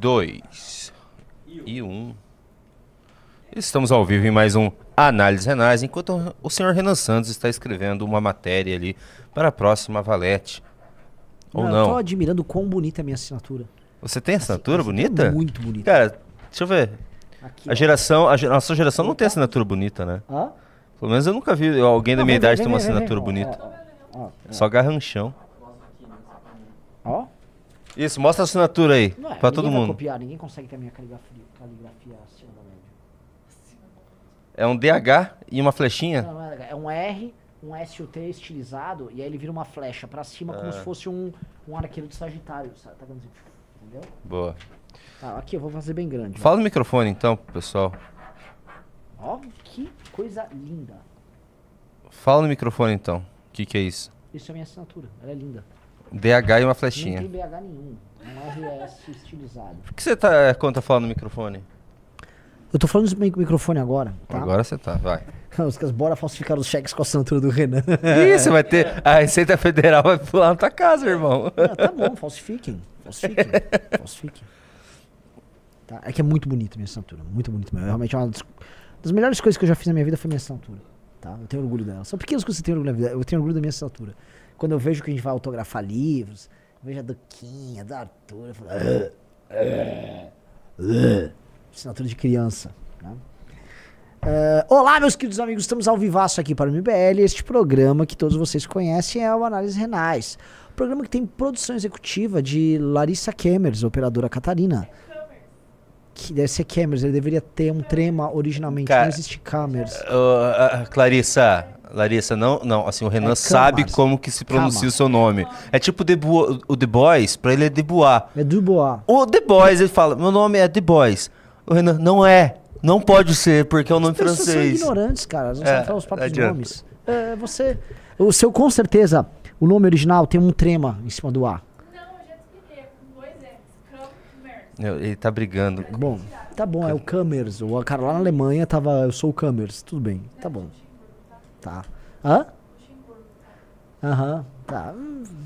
Dois. E um. Estamos ao vivo em mais um Análise Renais, enquanto o senhor Renan Santos está escrevendo uma matéria ali para a próxima Valete. Ou não? não? admirando o quão bonita é a minha assinatura. Você tem assinatura assim, bonita? Muito bonita. Cara, deixa eu ver. Aqui, a geração, a, nossa geração não tem assinatura bonita, né? Hã? Pelo menos eu nunca vi alguém da minha idade ter uma assinatura bonita. Ó, ó, Só garranchão. Ó. Isso, mostra a assinatura aí, é, pra todo mundo. copiar, ninguém consegue ter a minha caligrafia, caligrafia acima da média. É um DH e uma flechinha? Não, não é, é um R, um SUT estilizado, e aí ele vira uma flecha pra cima, como ah. se fosse um, um arqueiro de Sagitário, sabe? Tá vendo assim? Entendeu? Boa. Tá, aqui eu vou fazer bem grande. Fala no microfone então, pessoal. Ó, que coisa linda. Fala no microfone então. O que, que é isso? Isso é minha assinatura, ela é linda. DH e uma flechinha. Não tem BH nenhum. Um RS estilizado. Por que você tá, é, conta falando no microfone? Eu tô falando no microfone agora. Tá? Agora você tá, vai. Os caras, bora falsificar os cheques com a assinatura do Renan. Isso, vai ter. A Receita Federal vai pular na tua casa, irmão. Não, tá bom, falsifiquem. Falsifiquem. falsifiquem. Tá? É que é muito bonito minha assinatura. Muito bonito mesmo. É realmente é uma das, das, melhores coisas que eu já fiz na minha vida foi minha assinatura. Tá? Eu tenho orgulho dela. São pequenas coisas que eu tenho orgulho na vida. Eu tenho orgulho da minha assinatura. Quando eu vejo que a gente vai autografar livros, vejo a Duquinha, da Arthur, eu falo, ah, ah, ah. assinatura de criança. Né? Uh, olá, meus queridos amigos, estamos ao vivaço aqui para o MBL. Este programa que todos vocês conhecem é o Análise Renais. Programa que tem produção executiva de Larissa Kemers, operadora Catarina. Que deve ser Kemers, ele deveria ter um trema originalmente, Ca não existe Kemers. Uh, uh, Clarissa, Larissa, não, não, assim, o Renan é sabe como que se pronuncia o seu nome. É tipo The Bo o The Boys, pra ele é The Bois. É Bois. O The Boys, ele fala, meu nome é The Boys. O Renan, não é, não pode ser, porque é o nome francês. Vocês São ignorantes, cara, não é, sabem falar os próprios adianta. nomes. É, você, o seu, com certeza, o nome original tem um trema em cima do A. Ele tá brigando. Bom, tá bom, é o Kamers. O cara lá na Alemanha tava. Eu sou o Kamers, tudo bem, tá bom tá. Hã? Aham, tá.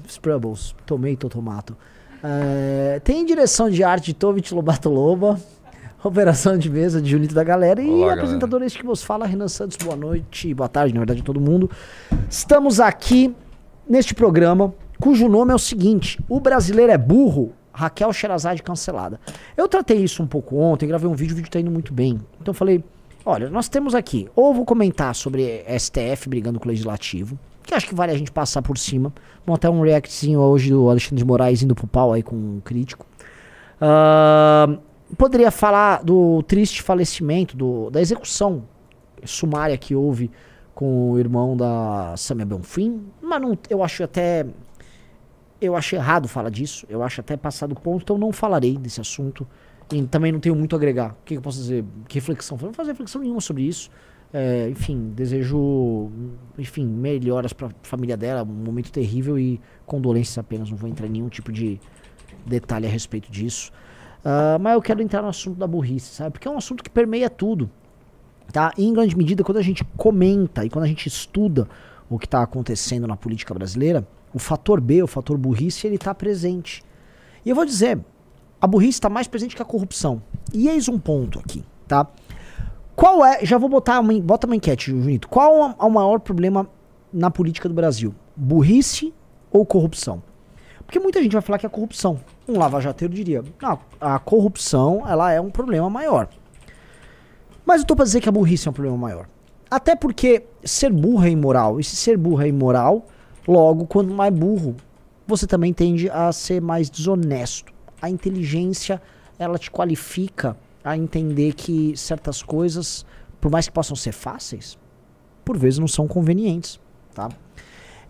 Sprubbles, tomato, tomato. É, eh, tem direção de arte de Tovit Lobato Loba, operação de mesa de Junito da Galera e Olá, apresentador galera. este que vos fala, Renan Santos. Boa noite, boa tarde, na verdade, a todo mundo. Estamos aqui neste programa cujo nome é o seguinte: O brasileiro é burro, Raquel Xerazade cancelada. Eu tratei isso um pouco ontem, gravei um vídeo, o vídeo tá indo muito bem. Então eu falei, Olha, nós temos aqui, ou vou comentar sobre STF brigando com o Legislativo, que acho que vale a gente passar por cima. Montar um reactzinho hoje do Alexandre de Moraes indo pro pau aí com um crítico. Uh, poderia falar do triste falecimento, do, da execução sumária que houve com o irmão da Samia Bonfim, mas não, eu acho até. Eu acho errado falar disso, eu acho até passado ponto, então não falarei desse assunto. E também não tenho muito a agregar. O que, que eu posso dizer? Que reflexão? Não vou fazer reflexão nenhuma sobre isso. É, enfim, desejo enfim, melhoras para a família dela, um momento terrível e condolências apenas. Não vou entrar em nenhum tipo de detalhe a respeito disso. Uh, mas eu quero entrar no assunto da burrice, sabe? Porque é um assunto que permeia tudo. Tá? E, em grande medida, quando a gente comenta e quando a gente estuda o que está acontecendo na política brasileira, o fator B, o fator burrice, ele está presente. E eu vou dizer, a burrice está mais presente que a corrupção. E eis um ponto aqui, tá? Qual é, já vou botar uma, bota uma enquete, Junito. Qual é o maior problema na política do Brasil? Burrice ou corrupção? Porque muita gente vai falar que é corrupção. Um lava-jateiro diria, não, a corrupção ela é um problema maior. Mas eu tô pra dizer que a burrice é um problema maior. Até porque ser burro é imoral. E se ser burro é imoral, logo, quando mais é burro, você também tende a ser mais desonesto a inteligência ela te qualifica a entender que certas coisas, por mais que possam ser fáceis, por vezes não são convenientes, tá?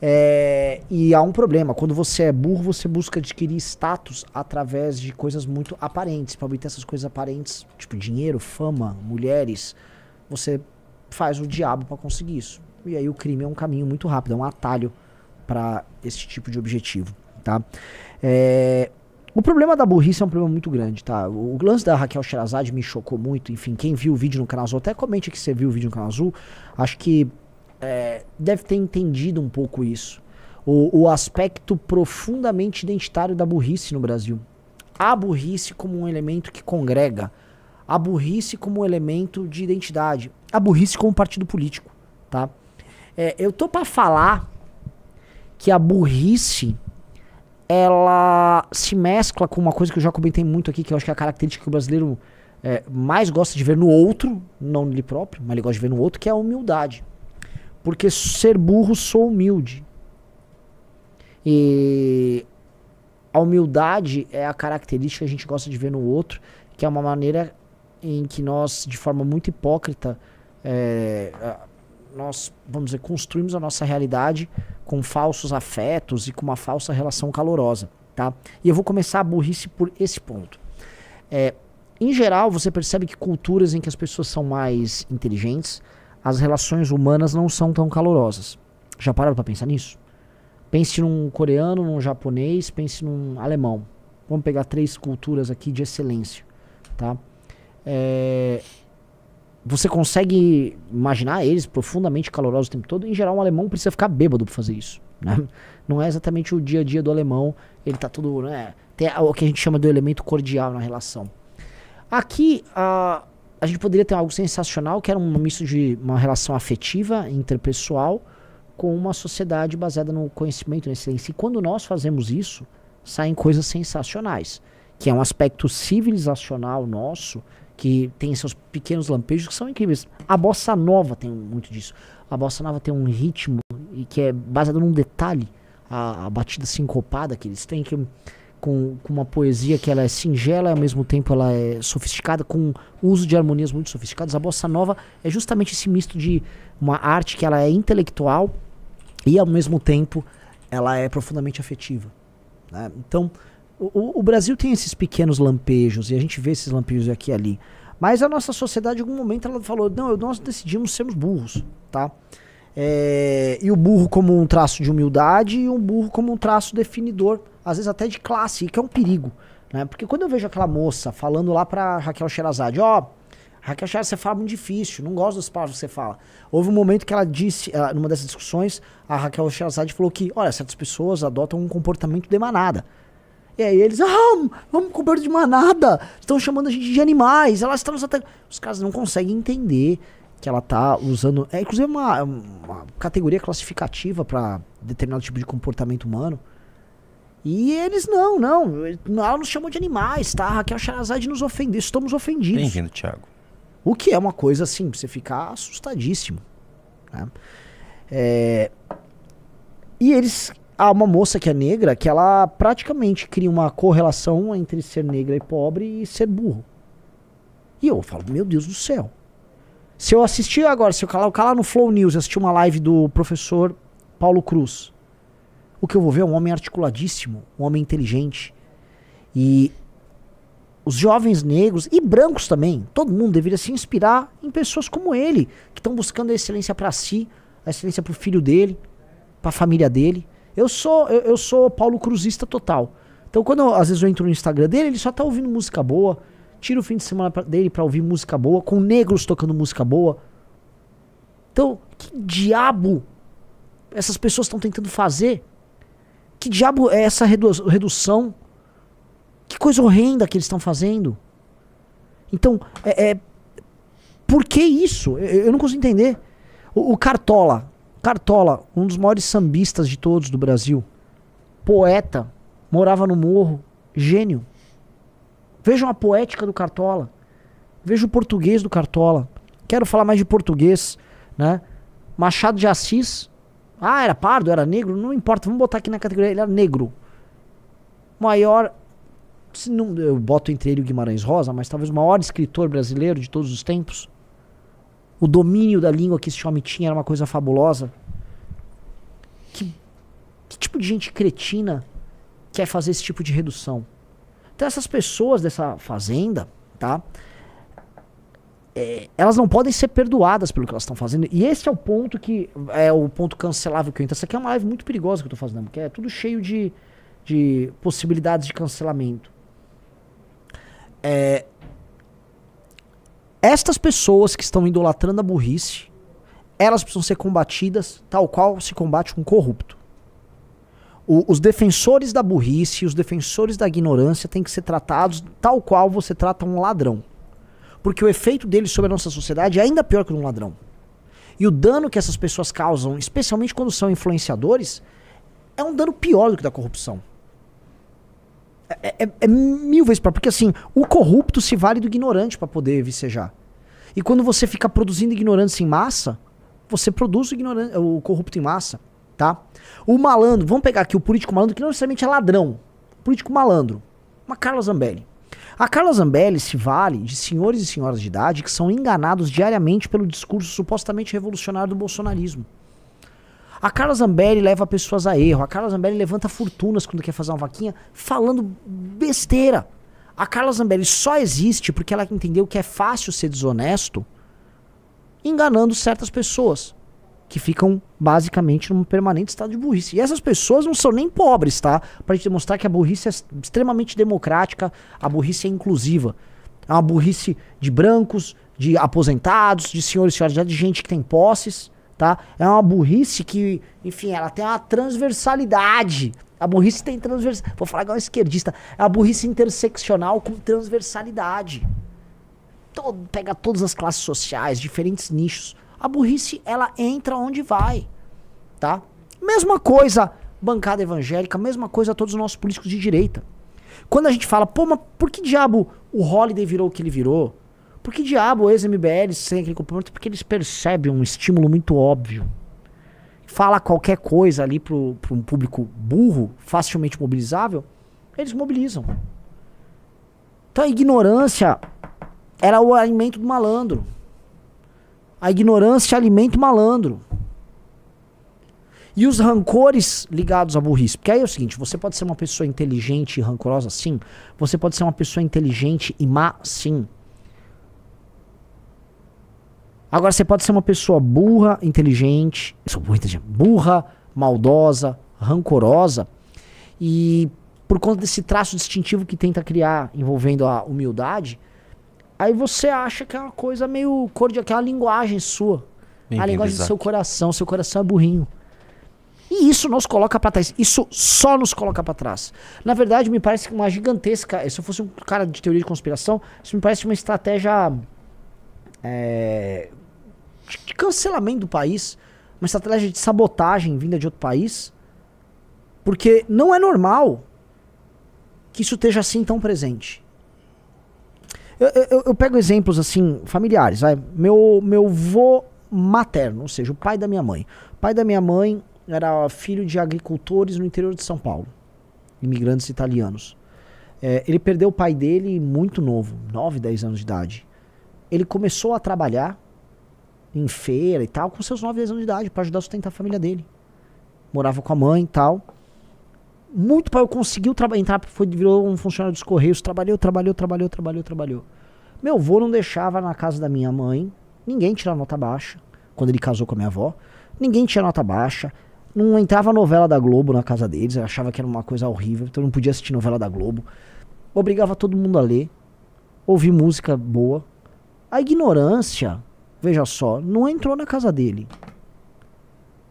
É, e há um problema. Quando você é burro, você busca adquirir status através de coisas muito aparentes. Para obter essas coisas aparentes, tipo dinheiro, fama, mulheres, você faz o diabo para conseguir isso. E aí o crime é um caminho muito rápido, é um atalho para esse tipo de objetivo, tá? É, o problema da burrice é um problema muito grande, tá? O lance da Raquel Sherazade me chocou muito. Enfim, quem viu o vídeo no canal azul, até comente que você viu o vídeo no canal azul. Acho que é, deve ter entendido um pouco isso. O, o aspecto profundamente identitário da burrice no Brasil. A burrice como um elemento que congrega. A burrice como um elemento de identidade. A burrice como partido político, tá? É, eu tô para falar que a burrice ela se mescla com uma coisa que eu já comentei muito aqui, que eu acho que é a característica que o brasileiro é, mais gosta de ver no outro, não nele próprio, mas ele gosta de ver no outro, que é a humildade. Porque ser burro sou humilde. E a humildade é a característica que a gente gosta de ver no outro, que é uma maneira em que nós, de forma muito hipócrita, é, nós, vamos dizer, construímos a nossa realidade com falsos afetos e com uma falsa relação calorosa, tá? E eu vou começar a burrice por esse ponto. É, em geral, você percebe que culturas em que as pessoas são mais inteligentes, as relações humanas não são tão calorosas. Já pararam para pensar nisso? Pense num coreano, num japonês, pense num alemão. Vamos pegar três culturas aqui de excelência, tá? É, você consegue imaginar eles profundamente calorosos o tempo todo. Em geral, um alemão precisa ficar bêbado para fazer isso. Né? Não é exatamente o dia a dia do alemão. Ele tá tudo, Né, tem o que a gente chama do elemento cordial na relação. Aqui, a, a gente poderia ter algo sensacional, que era um misto de uma relação afetiva, interpessoal, com uma sociedade baseada no conhecimento, na excelência. E quando nós fazemos isso, saem coisas sensacionais, que é um aspecto civilizacional nosso que tem seus pequenos lampejos que são incríveis. A bossa nova tem muito disso. A bossa nova tem um ritmo e que é baseado num detalhe, a, a batida sincopada que eles têm, que com, com, uma poesia que ela é singela e ao mesmo tempo ela é sofisticada, com uso de harmonias muito sofisticadas. A bossa nova é justamente esse misto de uma arte que ela é intelectual e ao mesmo tempo ela é profundamente afetiva. Né? Então, o, o, Brasil tem esses pequenos lampejos, e a gente vê esses lampejos aqui e ali. Mas a nossa sociedade, em algum momento, ela falou: não, nós decidimos sermos burros, tá? É, e o burro como um traço de humildade e o burro como um traço definidor, às vezes até de classe, que é um perigo. Né? Porque quando eu vejo aquela moça falando lá para Raquel Sherazade: ó, oh, Raquel Sherazade, você fala muito difícil, não gosto das palavras que você fala. Houve um momento que ela disse, numa dessas discussões, a Raquel Sherazade falou que, olha, certas pessoas adotam um comportamento de manada. E aí eles, ah, vamos coberto de manada. Estão chamando a gente de animais. Elas estão nos atacando. Os caras não conseguem entender que ela tá usando. É inclusive uma, uma categoria classificativa para determinado tipo de comportamento humano. E eles não, não. Ela nos chamou de animais, tá? Raquel Charazade nos ofendeu. Estamos ofendidos. Bem-vindo, Thiago. O que é uma coisa assim, pra você ficar assustadíssimo. Né? É... E eles há uma moça que é negra que ela praticamente cria uma correlação entre ser negra e pobre e ser burro. E eu falo, meu Deus do céu. Se eu assistir agora, se eu calar, lá calar no Flow News, assistir uma live do professor Paulo Cruz, o que eu vou ver é um homem articuladíssimo, um homem inteligente. E os jovens negros e brancos também, todo mundo deveria se inspirar em pessoas como ele, que estão buscando a excelência para si, a excelência para o filho dele, para a família dele. Eu sou, eu, eu sou Paulo Cruzista total. Então, quando eu, às vezes eu entro no Instagram dele, ele só tá ouvindo música boa. Tira o fim de semana pra, dele pra ouvir música boa, com negros tocando música boa. Então, que diabo essas pessoas estão tentando fazer? Que diabo é essa redu redução? Que coisa horrenda que eles estão fazendo? Então, é, é, por que isso? Eu, eu não consigo entender. O, o Cartola, Cartola, um dos maiores sambistas de todos do Brasil, poeta, morava no morro, gênio. Vejam a poética do Cartola. Veja o português do Cartola. Quero falar mais de português, né? Machado de Assis. Ah, era pardo, era negro, não importa, vamos botar aqui na categoria, ele era negro. Maior se não, eu boto entre ele e o Guimarães Rosa, mas talvez o maior escritor brasileiro de todos os tempos. O domínio da língua que esse homem tinha era uma coisa fabulosa. Que, que tipo de gente cretina quer fazer esse tipo de redução? Então, essas pessoas dessa fazenda, tá? É, elas não podem ser perdoadas pelo que elas estão fazendo. E esse é o ponto que é o ponto cancelável que eu entro. Essa aqui é uma live muito perigosa que eu estou fazendo, porque é tudo cheio de, de possibilidades de cancelamento. É, estas pessoas que estão idolatrando a burrice, elas precisam ser combatidas tal qual se combate um corrupto. O, os defensores da burrice, os defensores da ignorância têm que ser tratados tal qual você trata um ladrão. Porque o efeito deles sobre a nossa sociedade é ainda pior que um ladrão. E o dano que essas pessoas causam, especialmente quando são influenciadores, é um dano pior do que da corrupção é, é, é mil vezes pior. Porque assim, o corrupto se vale do ignorante para poder vicejar. E quando você fica produzindo ignorância em massa, você produz o, o corrupto em massa, tá? O malandro, vamos pegar aqui o político malandro, que não necessariamente é ladrão. Político malandro. Uma Carla Zambelli. A Carla Zambelli se vale de senhores e senhoras de idade que são enganados diariamente pelo discurso supostamente revolucionário do bolsonarismo. A Carla Zambelli leva pessoas a erro. A Carla Zambelli levanta fortunas quando quer fazer uma vaquinha falando besteira. A Carla Zambelli só existe porque ela entendeu que é fácil ser desonesto enganando certas pessoas que ficam basicamente num permanente estado de burrice. E essas pessoas não são nem pobres, tá? Pra gente demonstrar que a burrice é extremamente democrática, a burrice é inclusiva. É uma burrice de brancos, de aposentados, de senhores e senhoras de gente que tem posses tá? É uma burrice que, enfim, ela tem uma transversalidade. A burrice tem transversalidade. Vou falar igual um esquerdista. É a burrice interseccional com transversalidade. Todo, pega todas as classes sociais, diferentes nichos. A burrice, ela entra onde vai, tá? Mesma coisa, bancada evangélica, mesma coisa todos os nossos políticos de direita. Quando a gente fala, pô, mas por que diabo o Holiday virou o que ele virou? Por que diabo o ex-MBL sem aquele comportamento? Porque eles percebem um estímulo muito óbvio. Fala qualquer coisa ali para um público burro, facilmente mobilizável, eles mobilizam. Então a ignorância era é o alimento do malandro. A ignorância alimenta o malandro. E os rancores ligados à burrice. Porque aí é o seguinte: você pode ser uma pessoa inteligente e rancorosa, sim. Você pode ser uma pessoa inteligente e má, sim. Agora, você pode ser uma pessoa burra, inteligente, burra, maldosa, rancorosa, e por conta desse traço distintivo que tenta criar envolvendo a humildade, aí você acha que é uma coisa meio cor de aquela é linguagem sua. a linguagem do seu coração, seu coração é burrinho. E isso nos coloca para trás. Isso só nos coloca para trás. Na verdade, me parece uma gigantesca. Eh, se eu fosse um cara de teoria de conspiração, isso me parece uma estratégia é, de cancelamento do país, uma estratégia de sabotagem vinda de outro país, porque não é normal que isso esteja assim tão presente. Eu, eu, eu pego exemplos assim, familiares. Meu, meu vô materno, ou seja, o pai da minha mãe. O pai da minha mãe era filho de agricultores no interior de São Paulo, imigrantes italianos. É, ele perdeu o pai dele muito novo, 9, 10 anos de idade. Ele começou a trabalhar em feira e tal, com seus 9, 10 anos de idade, para ajudar a sustentar a família dele. Morava com a mãe e tal. Muito para eu conseguir entrar, foi, virou um funcionário dos Correios, trabalhou, trabalhou, trabalhou, trabalhou, trabalhou. Meu avô não deixava na casa da minha mãe ninguém tirar nota baixa, quando ele casou com a minha avó. Ninguém tinha nota baixa. Não entrava novela da Globo na casa deles, eu achava que era uma coisa horrível, então não podia assistir novela da Globo. Obrigava todo mundo a ler, ouvir música boa. A ignorância Veja só, não entrou na casa dele.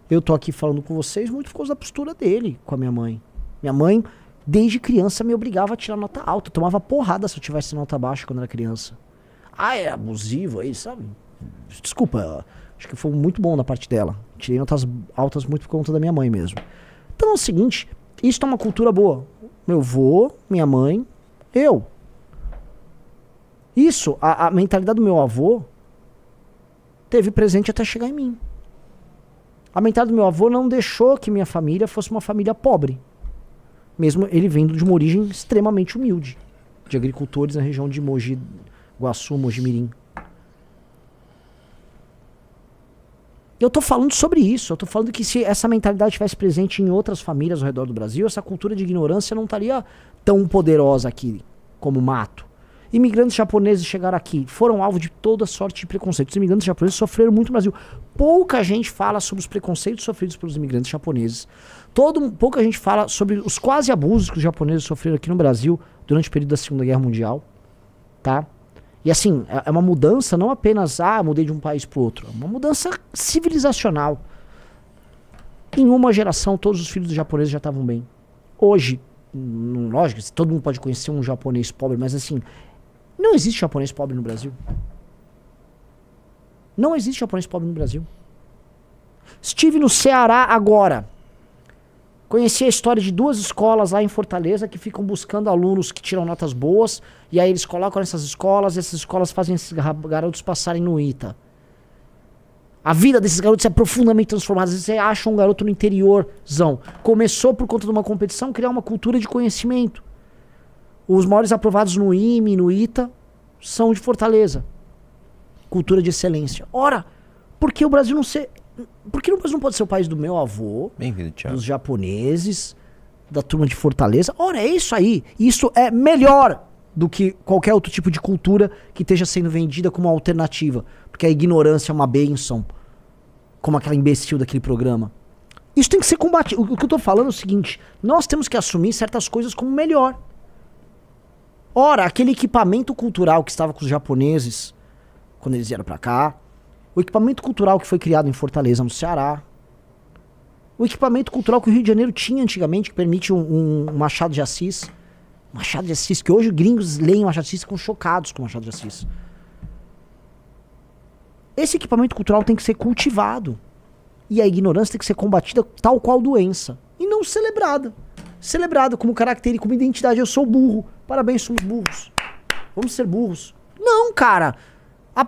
Eu tô aqui falando com vocês muito por causa da postura dele com a minha mãe. Minha mãe, desde criança, me obrigava a tirar nota alta. tomava porrada se eu tivesse nota baixa quando era criança. Ah, é abusivo aí, sabe? Desculpa, acho que foi muito bom da parte dela. Tirei notas altas muito por conta da minha mãe mesmo. Então é o seguinte, isso é uma cultura boa. Meu avô, minha mãe, eu. Isso, a, a mentalidade do meu avô teve presente até chegar em mim. A mentalidade do meu avô não deixou que minha família fosse uma família pobre. Mesmo ele vindo de uma origem extremamente humilde, de agricultores na região de Mogi Guaçu, Mogi Mirim. Eu estou falando sobre isso. Eu estou falando que se essa mentalidade estivesse presente em outras famílias ao redor do Brasil, essa cultura de ignorância não estaria tão poderosa aqui como mato. Imigrantes japoneses chegaram aqui, foram alvo de toda sorte de preconceitos. Os imigrantes japoneses sofreram muito no Brasil. Pouca gente fala sobre os preconceitos sofridos pelos imigrantes japoneses. Todo, pouca gente fala sobre os quase abusos que os japoneses sofreram aqui no Brasil durante o período da Segunda Guerra Mundial, tá? E assim, é, é uma mudança não apenas, ah, mudei de um país para outro, é uma mudança civilizacional. Em uma geração, todos os filhos dos japoneses já estavam bem. Hoje, hum, lógico, todo mundo pode conhecer um japonês pobre, mas assim, não existe japonês pobre no Brasil. Não existe japonês pobre no Brasil. Estive no Ceará agora. Conheci a história de duas escolas lá em Fortaleza que ficam buscando alunos que tiram notas boas. E aí eles colocam nessas escolas e essas escolas fazem esses garotos passarem no ITA. A vida desses garotos é profundamente transformada. Você acha um garoto no interiorzão. Começou por conta de uma competição criar uma cultura de conhecimento. Os maiores aprovados no IME, no ITA, são de Fortaleza. Cultura de excelência. Ora, por que o Brasil não ser. Por que o Brasil não pode ser o país do meu avô? Dos japoneses, da turma de Fortaleza? Ora, é isso aí. Isso é melhor do que qualquer outro tipo de cultura que esteja sendo vendida como alternativa. Porque a ignorância é uma benção. Como aquela imbecil daquele programa. Isso tem que ser combatido. O que eu estou falando é o seguinte: nós temos que assumir certas coisas como melhor. Ora, aquele equipamento cultural que estava com os japoneses quando eles vieram para cá, o equipamento cultural que foi criado em Fortaleza, no Ceará, o equipamento cultural que o Rio de Janeiro tinha antigamente, que permite um, um, Machado de Assis, Machado de Assis, que hoje os gringos leem Machado de Assis e ficam chocados com Machado de Assis. Esse equipamento cultural tem que ser cultivado. E a ignorância tem que ser combatida tal qual doença. E não celebrada celebrado como e como identidade. Eu sou burro. Parabéns, somos burros. Vamos ser burros. Não, cara. A,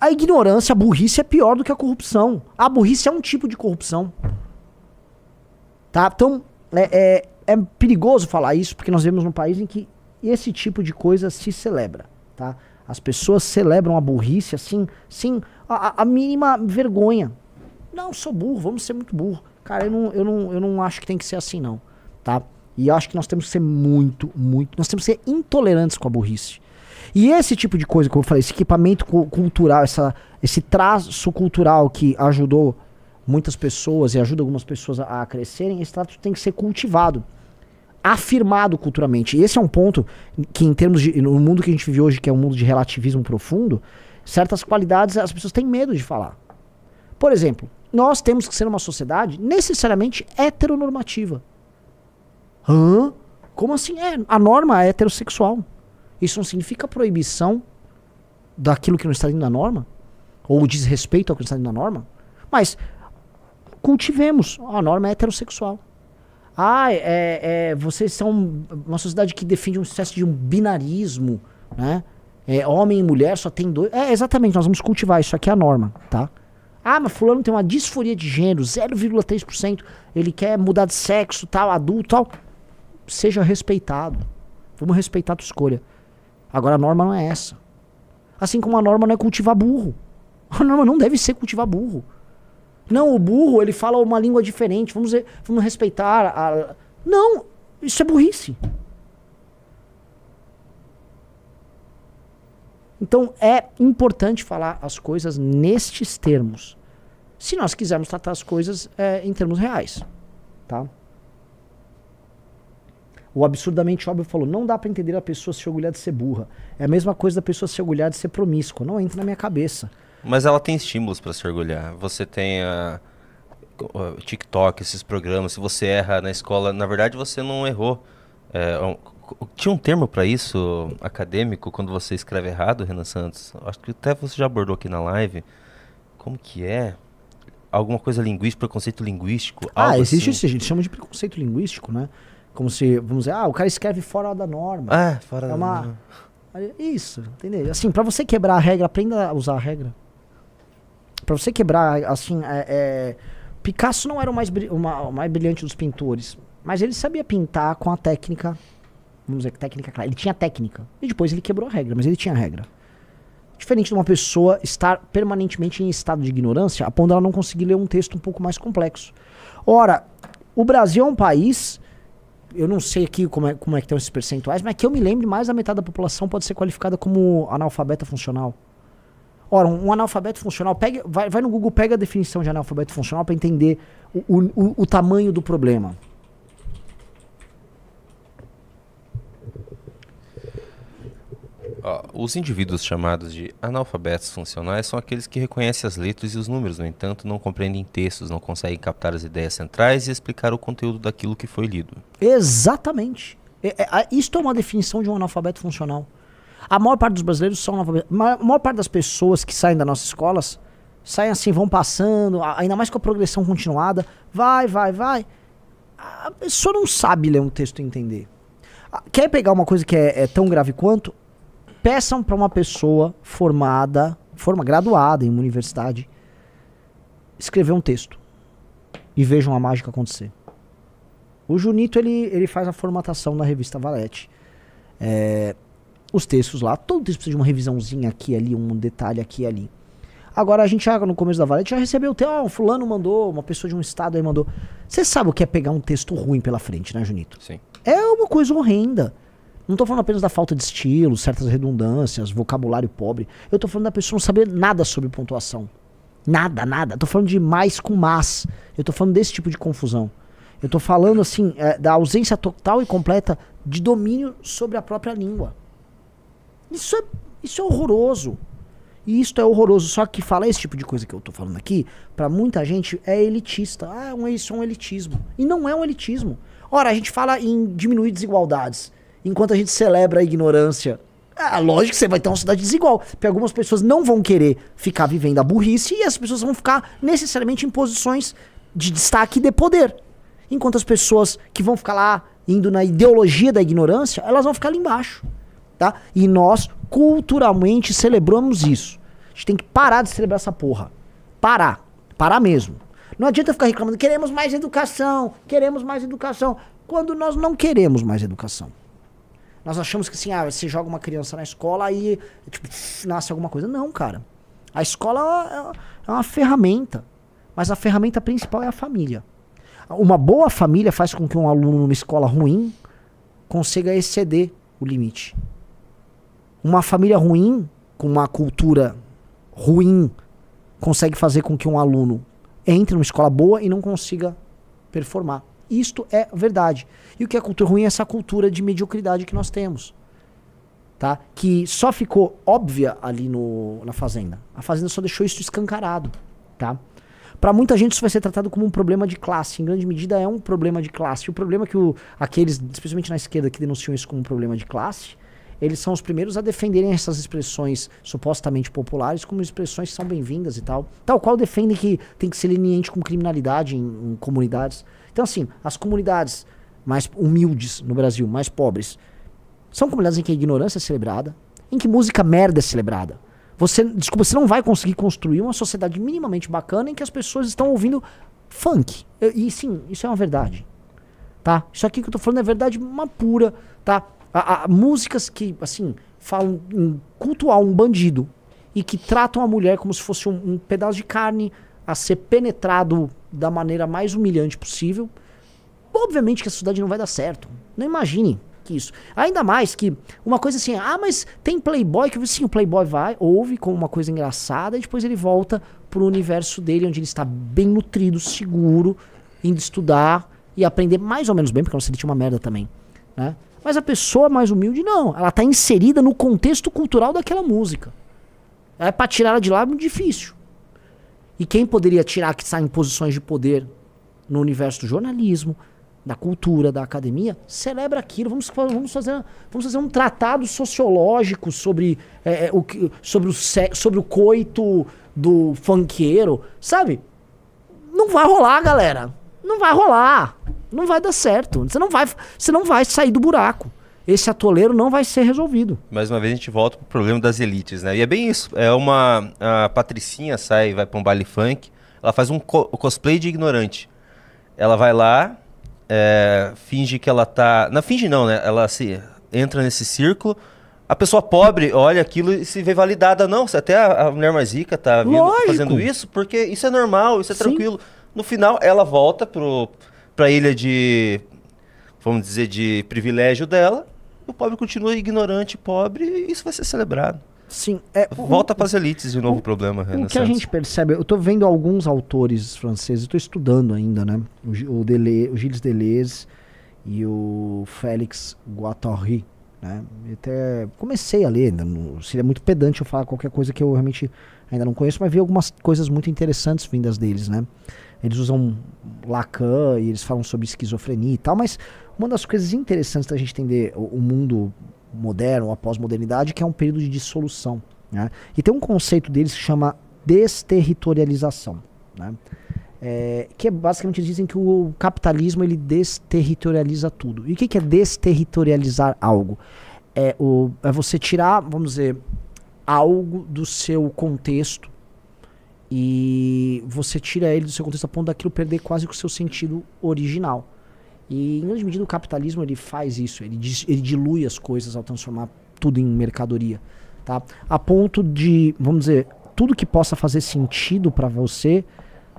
a ignorância, a burrice é pior do que a corrupção. A burrice é um tipo de corrupção. Tá? Então, é, é, é perigoso falar isso, porque nós vivemos num país em que esse tipo de coisa se celebra, tá? As pessoas celebram a burrice assim, sim, a, a, mínima vergonha. Não, sou burro, vamos ser muito burro. Cara, eu não, eu, não, eu não acho que tem que ser assim, não tá? E eu acho que nós temos que ser muito, muito. Nós temos que ser intolerantes com a burrice. E esse tipo de coisa, que eu falei, esse equipamento cultural, essa, esse traço cultural que ajudou muitas pessoas e ajuda algumas pessoas a, a crescerem, esse traço tem que ser cultivado, afirmado culturalmente. E esse é um ponto que, em termos de. No mundo que a gente vive hoje, que é um mundo de relativismo profundo, certas qualidades as pessoas têm medo de falar. Por exemplo, nós temos que ser uma sociedade necessariamente heteronormativa. Hã? Como assim? É, a norma é heterossexual. Isso não significa proibição daquilo que não está dentro da norma? Ou desrespeito ao que não está dentro da norma? Mas cultivemos. A norma é heterossexual. Ah, é, é, vocês são uma sociedade que defende um sucesso de um binarismo, né? É, homem e mulher só tem dois. É, exatamente, nós vamos cultivar, isso aqui é a norma, tá? Ah, mas fulano tem uma disforia de gênero, 0,3%, ele quer mudar de sexo, tal, adulto, tal seja respeitado. Vamos respeitar a tua escolha. Agora a norma não é essa. Assim como a norma não é cultivar burro. A norma não deve ser cultivar burro. Não, o burro ele fala uma língua diferente. Vamos, vamos respeitar a. Não, isso é burrice. Então é importante falar as coisas nestes termos. Se nós quisermos tratar as coisas é, em termos reais. Tá? O absurdamente óbvio falou: não dá para entender a pessoa se orgulhar de ser burra. É a mesma coisa da pessoa se orgulhar de ser promíscua. Não entra na minha cabeça. Mas ela tem estímulos para se orgulhar. Você tem a. Ah, ah, TikTok, esses programas, se você erra na escola, na verdade você não errou. É, é um, tinha um termo para isso acadêmico quando você escreve errado, Renan Santos? Acho que até você já abordou aqui na live. Como que é? Alguma coisa linguística, preconceito linguístico? Ah, existe assim. isso, a gente chama de preconceito linguístico, né? Como se, vamos dizer, ah, o cara escreve fora da norma. É, fora é da uma... norma. Isso, entendeu? Assim, pra você quebrar a regra, aprenda a usar a regra. Pra você quebrar, assim, é, é... Picasso não era o mais, uma, o mais brilhante dos pintores, mas ele sabia pintar com a técnica, vamos dizer, técnica clara. Ele tinha técnica. E depois ele quebrou a regra, mas ele tinha regra. Diferente de uma pessoa estar permanentemente em estado de ignorância, a ponto dela não conseguir ler um texto um pouco mais complexo. Ora, o Brasil é um país eu não sei aqui como é, como é que estão esses percentuais, mas que eu me lembro mais da metade da população pode ser qualificada como analfabeta funcional. Ora, um, um analfabeto funcional, pega, vai, vai no Google, pega a definição de analfabeto funcional para entender o, o, o tamanho do problema. Ó, os indivíduos chamados de analfabetos funcionais são aqueles que reconhecem as letras e os números, no entanto, não compreendem textos, não conseguem captar as ideias centrais e explicar o conteúdo daquilo que foi lido. Exatamente. É, é, isto é uma definição de um analfabeto funcional. A maior parte dos brasileiros são analfabetos. A maior parte das pessoas que saem das nossas escolas saem assim, vão passando, ainda mais com a progressão continuada. Vai, vai, vai. A pessoa não sabe ler um texto e entender. Quer pegar uma coisa que é, é tão grave quanto? peçam para uma pessoa formada, forma graduada em uma universidade, escrever um texto e vejam a mágica acontecer. O Junito ele, ele faz a formatação da revista Valete. É, os textos lá, todo texto precisa de uma revisãozinha aqui ali, um detalhe aqui ali. Agora a gente já no começo da Valete já recebeu, ó, oh, ah, fulano mandou, uma pessoa de um estado aí mandou. Você sabe o que é pegar um texto ruim pela frente, né, Junito? Sim. É uma coisa horrenda. Não estou falando apenas da falta de estilo, certas redundâncias, vocabulário pobre. Eu estou falando da pessoa não saber nada sobre pontuação. Nada, nada. Estou falando de mais com mais. Eu estou falando desse tipo de confusão. Eu estou falando, assim, é, da ausência total e completa de domínio sobre a própria língua. Isso é, isso é horroroso. E isso é horroroso. Só que falar esse tipo de coisa que eu estou falando aqui, para muita gente, é elitista. Ah, é isso é um elitismo. E não é um elitismo. Ora, a gente fala em diminuir desigualdades enquanto a gente celebra a ignorância. Ah, lógico que você vai ter uma cidade desigual, porque algumas pessoas não vão querer ficar vivendo a burrice e as pessoas vão ficar necessariamente em posições de destaque e de poder. Enquanto as pessoas que vão ficar lá indo na ideologia da ignorância, elas vão ficar ali embaixo. Tá? E nós culturalmente celebramos isso. A gente tem que parar de celebrar essa porra. Parar. Parar mesmo. Não adianta ficar reclamando, queremos mais educação, queremos mais educação, quando nós não queremos mais educação. Nós achamos que assim, ah, você joga uma criança na escola e tipo, nasce alguma coisa. Não, cara. A escola é, é uma ferramenta, mas a ferramenta principal é a família. Uma boa família faz com que um aluno numa escola ruim consiga exceder o limite. Uma família ruim, com uma cultura ruim, consegue fazer com que um aluno entre numa escola boa e não consiga performar. Isto é verdade. E o que é cultura ruim é essa cultura de mediocridade que nós temos. Tá? Que só ficou óbvia ali no, na Fazenda. A Fazenda só deixou isso escancarado. Tá? Para muita gente isso vai ser tratado como um problema de classe. Em grande medida é um problema de classe. o problema é que o, aqueles, especialmente na esquerda, que denunciam isso como um problema de classe, eles são os primeiros a defenderem essas expressões supostamente populares como expressões que são bem-vindas e tal. Tal qual defendem que tem que ser leniente com criminalidade em, em comunidades. Então, assim, as comunidades mais humildes no Brasil, mais pobres, são comunidades em que a ignorância é celebrada, em que música merda é celebrada. Você, desculpa, você não vai conseguir construir uma sociedade minimamente bacana em que as pessoas estão ouvindo funk. E, e sim, isso é uma verdade. Tá? Isso aqui que eu tô falando é verdade uma pura, tá? Há, músicas que, assim, falam em cultuar um bandido e que tratam a mulher como se fosse um, um pedaço de carne a ser penetrado da maneira mais humilhante possível. Obviamente que a sociedade não vai dar certo. Não imagine que isso. Ainda mais que uma coisa assim, ah, mas tem Playboy que sim, o Playboy vai, ouve com uma coisa engraçada e depois ele volta pro universo dele, onde ele está bem nutrido, seguro, indo estudar e aprender mais ou menos bem, porque não seria uma merda também, né? Mas a pessoa mais humilde não, ela está inserida no contexto cultural daquela música. É para tirar ela de lá é muito difícil. E quem poderia tirar que está em posições de poder no universo do jornalismo, da cultura, da academia, celebra aquilo. Vamos, vamos, fazer, vamos fazer um tratado sociológico sobre, é, é o, sobre, o, sobre o coito do funkeiro, sabe? Não vai rolar, galera. Não vai rolar. Não vai dar certo. Você não vai, você não vai sair do buraco esse atoleiro não vai ser resolvido. Mais uma vez a gente volta pro problema das elites, né? E é bem isso. É uma a patricinha sai, vai para um baile funk, ela faz um co cosplay de ignorante. Ela vai lá, é, finge que ela tá, não finge não, né? Ela se entra nesse círculo. A pessoa pobre olha aquilo e se vê validada. Não, até a, a mulher mais rica tá vindo, fazendo isso, porque isso é normal, isso é Sim. tranquilo. No final, ela volta pro, a ilha de vamos dizer, de privilégio dela o pobre continua ignorante, pobre, e isso vai ser celebrado. Sim. É, Volta para as elites de novo o, problema. O que a gente percebe, eu estou vendo alguns autores franceses, estou estudando ainda, né? O, o, o Gilles Deleuze e o Félix Guattari, né? Até comecei a ler, ainda não, seria muito pedante eu falar qualquer coisa que eu realmente ainda não conheço, mas vi algumas coisas muito interessantes vindas deles, né? Eles usam Lacan e eles falam sobre esquizofrenia e tal, mas uma das coisas interessantes da gente entender o, o mundo moderno, a pós-modernidade, é que é um período de dissolução. Né? E tem um conceito deles que chama desterritorialização. Né? É, que é basicamente dizem que o capitalismo ele desterritorializa tudo. E o que, que é desterritorializar algo? É, o, é você tirar, vamos dizer, algo do seu contexto e você tira ele do seu contexto a ponto daquilo perder quase que o seu sentido original. E em grande medida o capitalismo ele faz isso, ele, ele dilui as coisas ao transformar tudo em mercadoria, tá? A ponto de, vamos dizer, tudo que possa fazer sentido para você,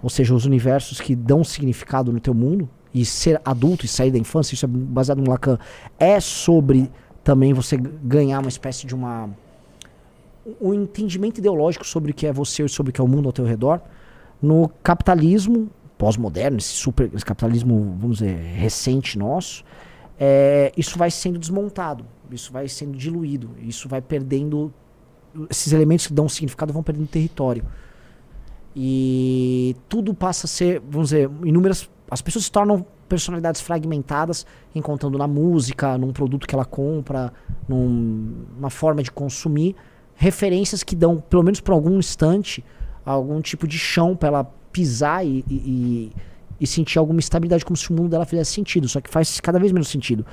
ou seja, os universos que dão significado no teu mundo e ser adulto e sair da infância, isso é baseado no Lacan, é sobre também você ganhar uma espécie de uma um entendimento ideológico sobre o que é você e sobre o que é o mundo ao teu redor. No capitalismo, pós-moderno, esse super esse capitalismo, vamos dizer, recente nosso, é, isso vai sendo desmontado, isso vai sendo diluído, isso vai perdendo. Esses elementos que dão significado vão perdendo território. E tudo passa a ser, vamos dizer, inúmeras. As pessoas se tornam personalidades fragmentadas, encontrando na música, num produto que ela compra, numa num, forma de consumir, referências que dão, pelo menos por algum instante, algum tipo de chão para ela pisar e, e, e sentir alguma estabilidade, como se o mundo dela fizesse sentido. Só que faz cada vez menos sentido.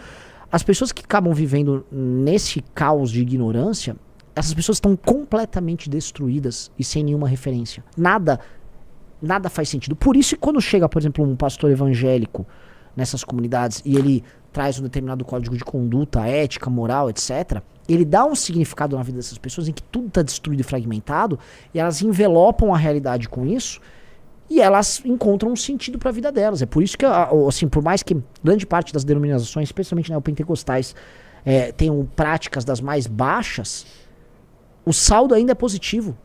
As pessoas que acabam vivendo nesse caos de ignorância, essas pessoas estão completamente destruídas e sem nenhuma referência. Nada, nada faz sentido. Por isso, quando chega, por exemplo, um pastor evangélico nessas comunidades e ele traz um determinado código de conduta, ética, moral, etc., ele dá um significado na vida dessas pessoas em que tudo está destruído e fragmentado, e elas envelopam a realidade com isso, e elas encontram um sentido para a vida delas. É por isso que, assim, por mais que grande parte das denominações, especialmente neopentecostais, é, tenham práticas das mais baixas, o saldo ainda é positivo.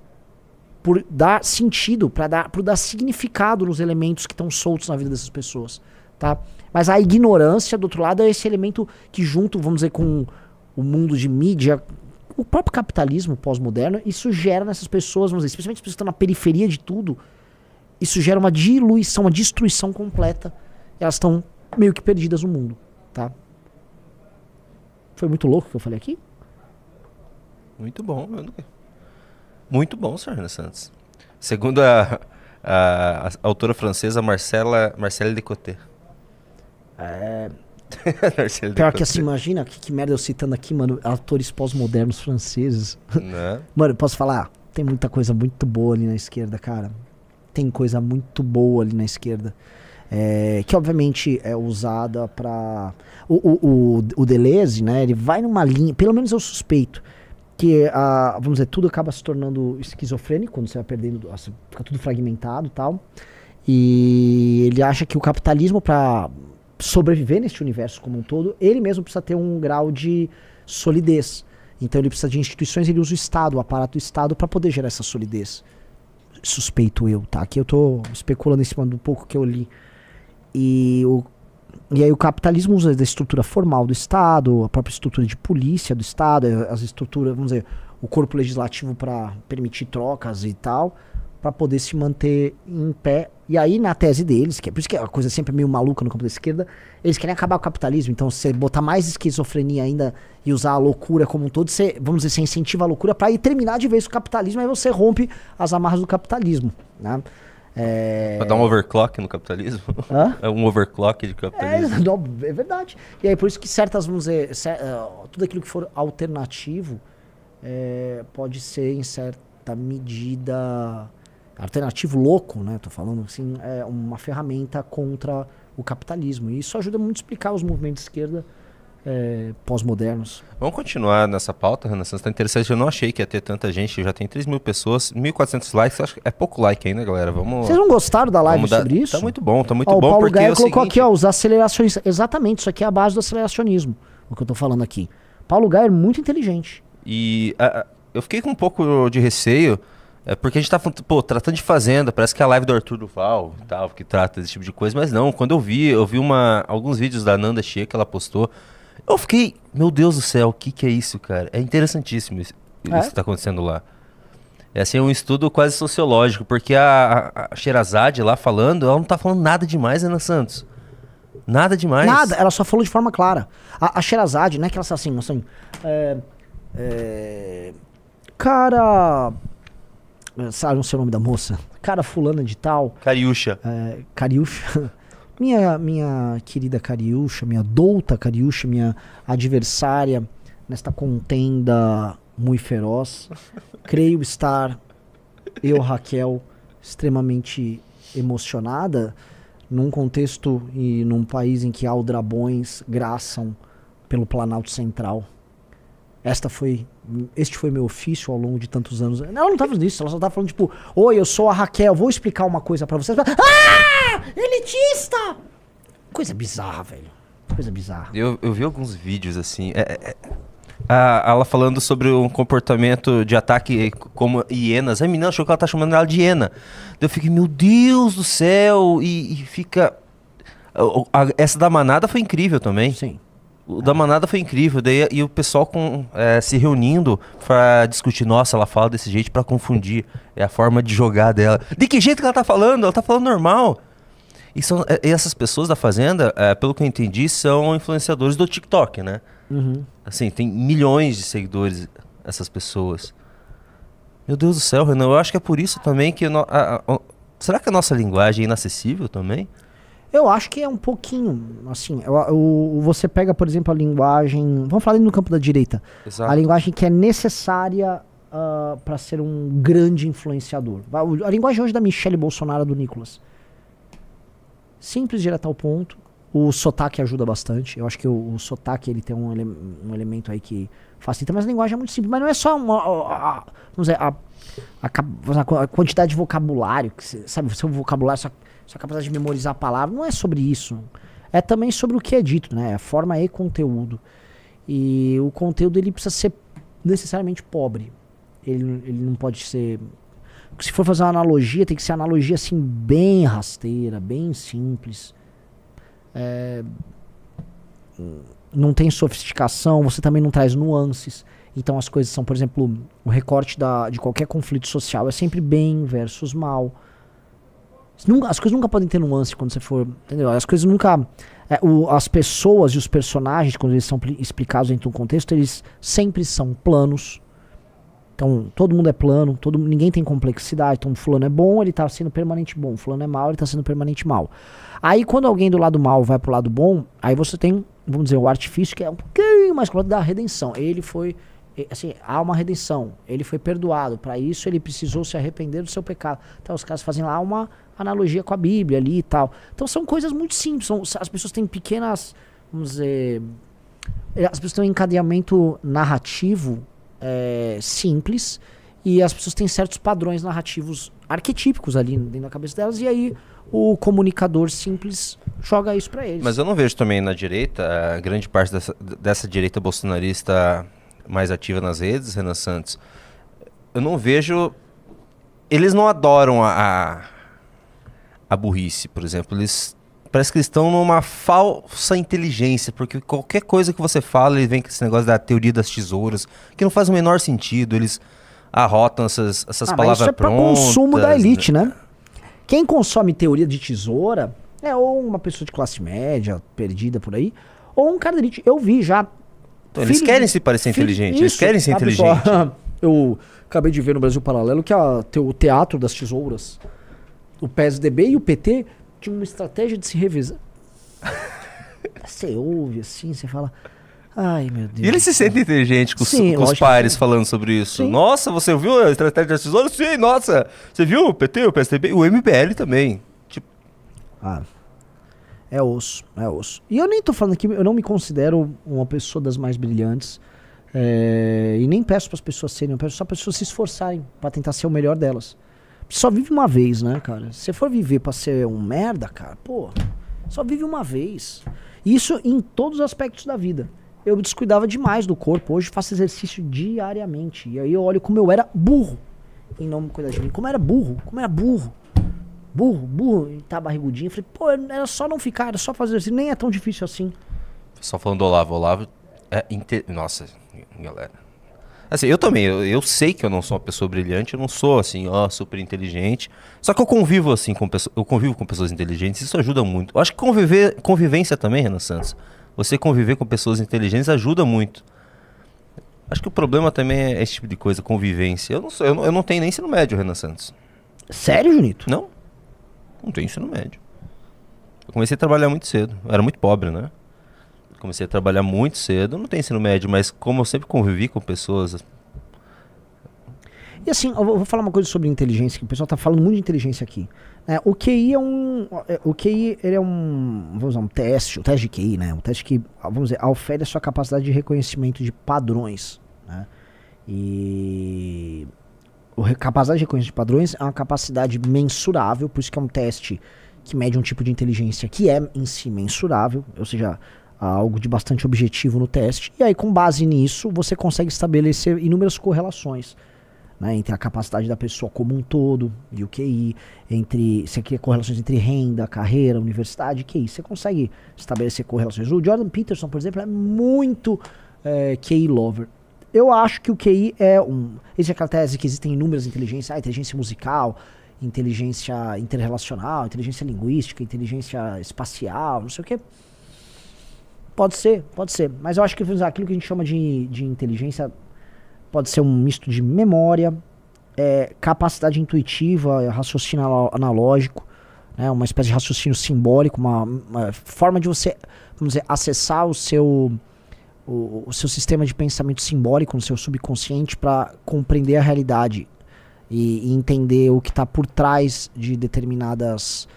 Por dar sentido, para dar, por dar significado nos elementos que estão soltos na vida dessas pessoas. Tá? Mas a ignorância, do outro lado, é esse elemento que, junto, vamos dizer, com o mundo de mídia, o próprio capitalismo pós-moderno, isso gera nessas pessoas, vamos dizer, especialmente as pessoas que estão na periferia de tudo, isso gera uma diluição, uma destruição completa. Elas estão meio que perdidas no mundo, tá? Foi muito louco o que eu falei aqui? Muito bom, muito bom, Sarna Santos. Segundo a, a, a, autora francesa Marcela, Marcela Decoté. É... Pior que assim, imagina que, que, merda eu citando aqui, mano, Atores pós-modernos franceses. Né? mano, posso falar? Tem muita coisa muito boa ali na esquerda, cara tem coisa muito boa ali na esquerda. É, que obviamente é usada para o, o, o, o, Deleuze, né? Ele vai numa linha, pelo menos eu suspeito, que a, vamos dizer, tudo acaba se tornando esquizofrênico quando você vai perdendo, você fica tudo fragmentado, tal. E ele acha que o capitalismo para sobreviver neste universo como um todo, ele mesmo precisa ter um grau de solidez. Então ele precisa de instituições, ele usa o Estado, o aparato do Estado para poder gerar essa solidez suspeito eu, tá? Aqui eu tô especulando em cima do pouco que eu li. E, o, e aí o capitalismo usa da estrutura formal do Estado, a própria estrutura de polícia do Estado, eh, as estruturas, vamos dizer, o corpo legislativo para permitir trocas e tal para poder se manter em pé. E aí, na tese deles, que é por isso que é a coisa sempre é meio maluca no campo da esquerda, eles querem acabar com o capitalismo. Então, se você botar mais esquizofrenia ainda e usar a loucura como um todo, você, vamos dizer, você incentiva a loucura para ir terminar de vez o capitalismo, aí você rompe as amarras do capitalismo, né? É... Pra dar um overclock no capitalismo. Hã? É um overclock de capitalismo. É, não, é verdade. E aí, por isso que certas, vamos dizer, eh, tudo aquilo que for alternativo é, pode ser, em certa medida, alternativo louco, né? Tô falando assim, é uma ferramenta contra o capitalismo. E isso ajuda muito a explicar os movimentos de esquerda é, pós-modernos. Vamos continuar nessa pauta, Renan Santos. Tá interessante. Eu não achei que ia ter tanta gente. Já tem 3 mil pessoas, 1.400 likes. Acho que é pouco like ainda, galera. Vamos. Vocês não gostaram da live sobre isso? Tá muito bom, tá muito ó, bom. É o Paulo Guedes é colocou seguinte... aqui, ó, os aceleracionistas. Exatamente, isso aqui é a base do aceleracionismo, o que eu tô falando aqui. Paulo Guedes é muito inteligente. E a, a, eu fiquei com um pouco de receio é porque a gente tá pô, tratando de fazenda, parece que é a live do Arthur Duval e tal, que trata desse tipo de coisa, mas não, quando eu vi, eu vi uma, alguns vídeos da Nanda Xie que ela postou, eu fiquei, meu Deus do céu, o que que é isso, cara? É interessantíssimo isso, é? isso que tá acontecendo lá. É assim, um estudo quase sociológico, porque a, a, Sherazade lá falando, ela não tá falando nada demais, Ana Santos. Nada demais. Nada, ela só falou de forma clara. A, a Sherazade, né, que ela está assim, assim, é, é, cara eh, sabe, o seu o nome da moça. Cara, fulana de tal. Cariúcha. É, Cariúcha. Minha, minha querida Cariúcha, minha douta Cariúcha, minha adversária nesta contenda muito feroz. Creio estar, eu, Raquel, extremamente emocionada num contexto e num país em que aldrabões graçam pelo Planalto Central. Esta foi, este foi meu ofício ao longo de tantos anos. ela não estava tá falando isso, ela só estava tá falando tipo, oi, eu sou a Raquel, vou explicar uma coisa para vocês. Ah! Elitista! Coisa bizarra, velho. Coisa bizarra. Eu, eu vi alguns vídeos assim. É, é, é a, ela falando sobre um comportamento de ataque como hienas. A menina achou que ela tá chamando ela de hiena. Eu fiquei, meu Deus do céu! E, e fica. A, a, essa da manada foi incrível também. Sim. O da é. manada foi incrível, daí, e o pessoal com, é, se reunindo pra discutir, nossa, ela fala desse jeito pra confundir. É a forma de jogar dela. De que jeito que ela tá falando? Ela tá falando normal. E, são, é, e essas pessoas da Fazenda, é, pelo que eu entendi, são influenciadores do TikTok, né? Uhum. Assim, tem milhões de seguidores essas pessoas. Meu Deus do céu, Renan, eu acho que é por isso também que. No, a, a, a, será que a nossa linguagem é inacessível também? Eu acho que é um pouquinho, assim, eu, eu, você pega, por exemplo, a linguagem, vamos falar no campo da direita, Exato. a linguagem que é necessária uh, ah, para ser um grande influenciador. A, a linguagem hoje da Michelle Bolsonaro do Nicolas. Simples, direto ao ponto. O sotaque ajuda bastante. Eu acho que o, o sotaque ele tem um, ele, um elemento aí que facilita, mas a linguagem é muito simples. Mas não é só uma. A, a, a, a, quantidade de vocabulário, que você, sabe, seu vocabulário, sua sua capacidade de memorizar a palavra, não é sobre isso. É também sobre o que é dito, né? A é forma e conteúdo. E o conteúdo ele precisa ser necessariamente pobre. Ele, ele não pode ser. Se for fazer uma analogia, tem que ser analogia assim, bem rasteira, bem simples. É, não tem sofisticação, você também não traz nuances. Então as coisas são, por exemplo, o recorte da, de qualquer conflito social é sempre bem versus mal. Nunca, as coisas nunca podem ter nuance quando você for. Entendeu? As coisas nunca. É, o, as pessoas e os personagens, quando eles são explicados dentro de um contexto, eles sempre são planos. Então, todo mundo é plano, todo, ninguém tem complexidade. Então, fulano é bom, ele tá sendo permanente bom. Fulano é mal, ele tá sendo permanente mal. Aí, quando alguém do lado mal vai pro lado bom, aí você tem, vamos dizer, o artifício que é um pouquinho mais complexo da redenção. Ele foi, assim, há uma redenção. Ele foi perdoado. Para isso, ele precisou se arrepender do seu pecado. Então, os caras fazem lá uma analogia com a Bíblia ali e tal. Então são coisas muito simples. São, as pessoas têm pequenas. Vamos dizer. Eh, as pessoas têm um encadeamento narrativo é, simples e as pessoas têm certos padrões narrativos arquetípicos ali dentro da cabeça delas e aí o comunicador simples joga isso para eles. Mas eu não vejo também na direita, eh, grande parte dessa, dessa direita bolsonarista mais ativa nas redes, Renan Santos, eu não vejo. Eles não adoram a, a a burrice, por exemplo. Eles parece que eles estão numa falsa inteligência, porque qualquer coisa que você fala, eles vêm com esse negócio da teoria das tesouras, que não faz o menor sentido. Eles arrotam essas, essas ah, palavras mas isso é prontas. É consumo da né? elite, né? Quem consome teoria de tesoura é ou uma pessoa de classe média, perdida por aí, ou um cara da elite. Eu vi já. Então, eles querem se parecer inteligentes, eles querem ser inteligentes. Eu acabei de ver no Brasil Paralelo que a, o Teatro das Tesouras o PSDB e o PT tinham uma estratégia de se revisar. você ouve assim, você fala. Ai, meu Deus. E ele se sente inteligente com, Sim, com os pares falando sobre isso. Sim. Nossa, você viu a estratégia da tesoura? Sim, nossa. Você viu o PT, o PSDB, o MBL também. Tipo... Ah, é osso, é osso. E eu nem tô falando aqui, eu não me considero uma pessoa das mais brilhantes. É, e nem peço para as pessoas serem, eu peço só para as pessoas se esforçarem para tentar ser o melhor delas só vive uma vez, né, cara? Se você for viver pra ser um merda, cara, pô, só vive uma vez. Isso em todos os aspectos da vida. Eu descuidava demais do corpo. Hoje faço exercício diariamente. E aí eu olho como eu era burro em não cuidar de mim. Como eu era burro, como eu era burro. Burro, burro, e tá barrigudinho. falei, pô, era só não ficar, era só fazer exercício. Nem é tão difícil assim. Só falando do Olavo, Olavo é Nossa, galera. Assim, eu também, eu, eu, sei que eu não sou uma pessoa brilhante, eu não sou assim, ó, super inteligente. Só que eu convivo assim com pessoas, eu convivo com pessoas inteligentes, isso ajuda muito. Eu acho que conviver, convivência também, Renan Santos. Você conviver com pessoas inteligentes ajuda muito. Acho que o problema também é esse tipo de coisa, convivência. Eu não, sou, eu não, eu não tenho nem ensino médio, Renan Santos. Sério, Junito? Não. Não tenho ensino médio. Eu comecei a trabalhar muito cedo. Eu era muito pobre, né? comecei a trabalhar muito cedo. Não tem ensino médio, mas como eu sempre convivi com pessoas. E assim, eu vou falar uma coisa sobre inteligência, que o pessoal está falando muito de inteligência aqui. É, o QI é um. É, o QI ele é um. Vamos usar um teste, o um teste de QI, né? Um teste que, vamos dizer, oferece a sua capacidade de reconhecimento de padrões. Né? E. A capacidade de reconhecimento de padrões é uma capacidade mensurável, por isso que é um teste que mede um tipo de inteligência que é em si mensurável, ou seja, algo de bastante objetivo no teste. E aí, com base nisso, você consegue estabelecer inúmeras correlações né, entre a capacidade da pessoa como um todo e o QI, entre se aqui correlações entre renda, carreira, universidade, QI. Você consegue estabelecer correlações. O Jordan Peterson, por exemplo, é muito é, eh, QI lover. Eu acho que o QI é um. Essa é aquela tese que existem inúmeras inteligências, ah, inteligência musical, inteligência interrelacional, inteligência linguística, inteligência espacial, não sei o quê. Pode ser, pode ser. Mas eu acho que aquilo que a gente chama de, de inteligência pode ser um misto de memória, é, capacidade intuitiva, raciocínio analógico, né, uma espécie de raciocínio simbólico, uma, uma forma de você, vamos dizer, acessar o seu, o, o seu sistema de pensamento simbólico no seu subconsciente para compreender a realidade e, e entender o que está por trás de determinadas,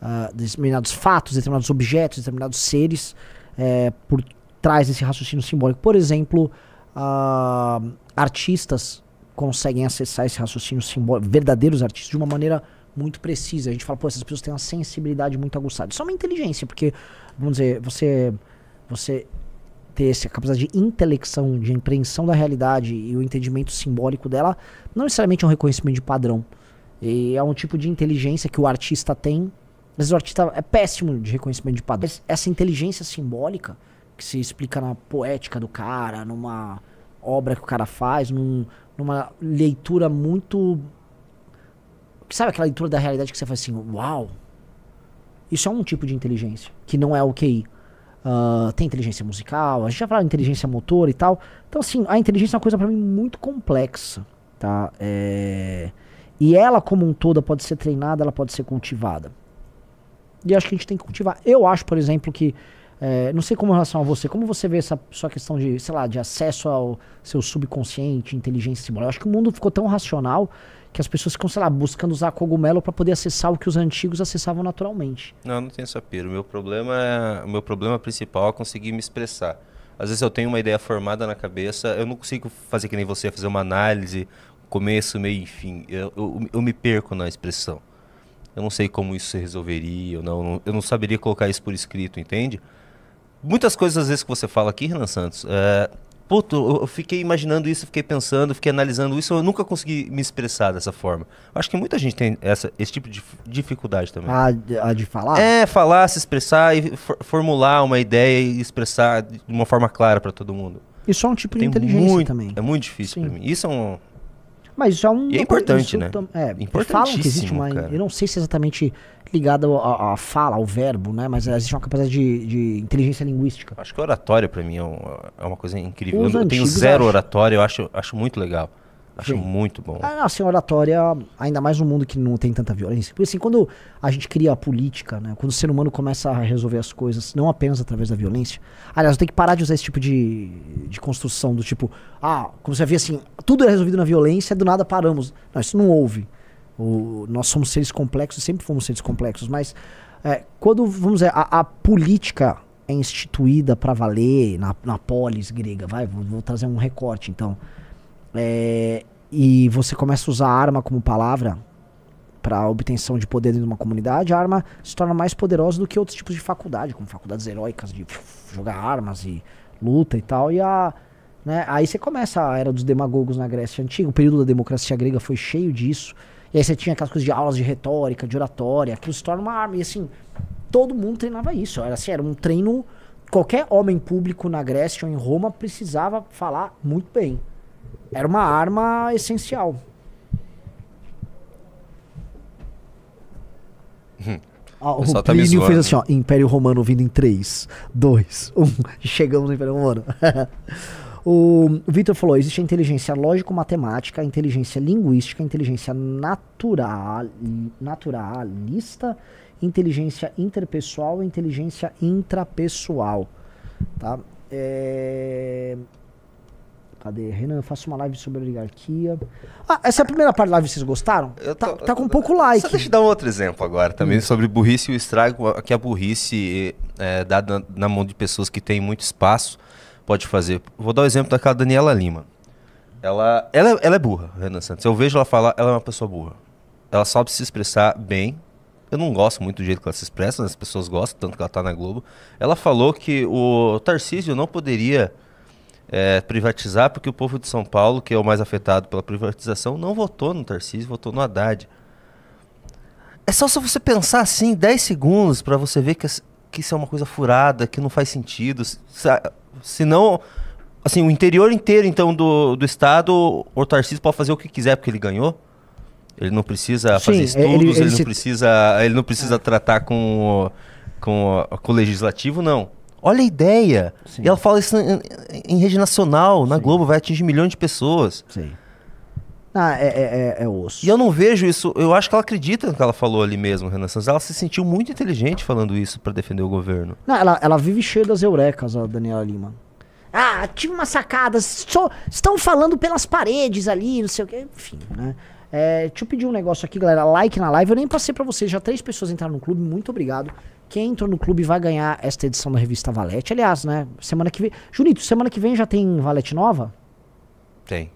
uh, determinados fatos, determinados objetos, determinados seres é, por trás desse raciocínio simbólico. Por exemplo, uh, artistas conseguem acessar esse raciocínio simbólico, verdadeiros artistas, de uma maneira muito precisa. A gente fala, pô, essas pessoas têm uma sensibilidade muito aguçada. Isso é uma inteligência, porque, vamos dizer, você, você ter essa capacidade de intelecção, de compreensão da realidade e o entendimento simbólico dela, não necessariamente é um reconhecimento de padrão. E é um tipo de inteligência que o artista tem às vezes o artista é péssimo de reconhecimento de padrões. Essa inteligência simbólica que se explica na poética do cara, numa obra que o cara faz, num, numa leitura muito. Sabe aquela leitura da realidade que você faz assim, uau? Isso é um tipo de inteligência, que não é o que Uh, ah, tem inteligência musical, a gente já falou inteligência motor e tal. Então, assim, a inteligência é uma coisa para mim muito complexa, tá? É... E ela, como um todo, pode ser treinada, ela pode ser cultivada. E acho que a gente tem que cultivar. Eu acho, por exemplo, que. É, não sei como em relação a você, como você vê essa sua questão de, sei lá, de acesso ao seu subconsciente, inteligência simbólica. Eu acho que o mundo ficou tão racional que as pessoas ficam, sei lá, buscando usar cogumelo para poder acessar o que os antigos acessavam naturalmente. Não, não tenho essa pira. O meu problema, é, o meu problema principal é conseguir me expressar. Às vezes eu tenho uma ideia formada na cabeça, eu não consigo fazer que nem você, fazer uma análise, começo, meio enfim. fim. Eu, eu, eu me perco na expressão. Eu não sei como isso se resolveria, eu não, eu não saberia colocar isso por escrito, entende? Muitas coisas às vezes que você fala aqui, Renan Santos, é, Puto, eu fiquei imaginando isso, fiquei pensando, fiquei analisando isso, eu nunca consegui me expressar dessa forma. Acho que muita gente tem essa, esse tipo de dificuldade também. A, ah, a ah, de falar? É, falar, se expressar e for, formular uma ideia e expressar de uma forma clara para todo mundo. Isso é um tipo tem de inteligência muito, também. É muito difícil para mim. Isso é um, mas é um. E é importante, né? É, falam que existe uma. Cara. Eu não sei se é exatamente ligado à, fala, ao verbo, né? Mas existe uma capacidade de, de inteligência linguística. Acho que oratória, para mim, é, é, uma coisa incrível. Os eu tenho zero acho. oratória, eu acho, acho muito legal. Acho Sim. muito bom. Ah, assim, oratória, ainda mais no mundo que não tem tanta violência. Porque assim, quando a gente cria a política, né? Quando o ser humano começa a resolver as coisas, não apenas através da violência. Aliás, eu tenho que parar de usar esse tipo de, de construção do tipo, ah, como você vê assim, tudo é resolvido na violência, do nada paramos. Não, isso não houve. O, nós somos seres complexos, sempre fomos seres complexos, mas é, quando, vamos dizer, a, a política é instituída para valer na, na polis grega, vai, vou, vou trazer um recorte então. É, e você começa a usar arma como palavra para obtenção de poder dentro de uma comunidade, a arma se torna mais poderosa do que outros tipos de faculdade, como faculdades heróicas de jogar armas e luta e tal. E a, né, aí você começa a era dos demagogos na Grécia Antiga, o período da democracia grega foi cheio disso. E aí você tinha aquelas coisas de aulas de retórica, de oratória, aquilo se torna uma arma. E assim, todo mundo treinava isso. Era assim, era um treino. Qualquer homem público na Grécia ou em Roma precisava falar muito bem. Era uma arma essencial. Hum. o, o Plínio tá fez assim, ó, Império Romano vindo em 3, 2, 1, chegamos no Império Romano. o Victor falou, existe a inteligência lógico-matemática, a inteligência linguística, a inteligência natural, naturalista, inteligência interpessoal, inteligência intrapessoal, tá? É... Cadê? Renan, eu faço uma live sobre oligarquia. Ah, essa é primeira parte da live vocês gostaram? Tá, tô, tá, tá, com um pouco like. Só deixa eu dar um outro exemplo agora também hum. sobre burrice e o estrago que a burrice é, na, mão de pessoas que têm muito espaço pode fazer. Vou dar o um exemplo daquela Daniela Lima. Ela, ela, ela é burra, Renan Santos. Eu vejo ela falar, ela é uma pessoa burra. Ela sabe se expressar bem. Eu não gosto muito do jeito que ela se expressa, as pessoas gostam, tanto que ela tá na Globo. Ela falou que o Tarcísio não poderia é, privatizar, porque o povo de São Paulo, que é o mais afetado pela privatização, não votou no Tarcísio, votou no Haddad. É só se você pensar assim, 10 segundos, para você ver que, que isso é uma coisa furada, que não faz sentido. Se, se não. Assim, o interior inteiro, então, do, do estado, o Tarcísio pode fazer o que quiser, porque ele ganhou. Ele não precisa Sim, fazer é, estudos, ele, ele, ele não se... precisa, ele não precisa é. tratar com, com, com o legislativo, não. Olha a ideia. Sim. E ela fala isso em, em rede nacional, na Sim. Globo, vai atingir milhões de pessoas. Sim. Ah, é, é, é, é, osso. E eu não vejo isso. Eu acho que ela acredita no que ela falou ali mesmo, Renan Santos. Ela se sentiu muito inteligente falando isso para defender o governo. Não, ela, ela vive cheia das eurecas, a Daniela Lima. Ah, tive uma sacada. Só estão falando pelas paredes ali, não sei o quê. Enfim, né? É, deixa eu pedir um negócio aqui, galera. Like na live. Eu nem passei para vocês. Já três pessoas entraram no clube. Muito obrigado. Quem entrou no clube vai ganhar esta edição da revista Valete. Aliás, né? Semana que vem. Junito, semana que vem já tem Valete nova? Tem.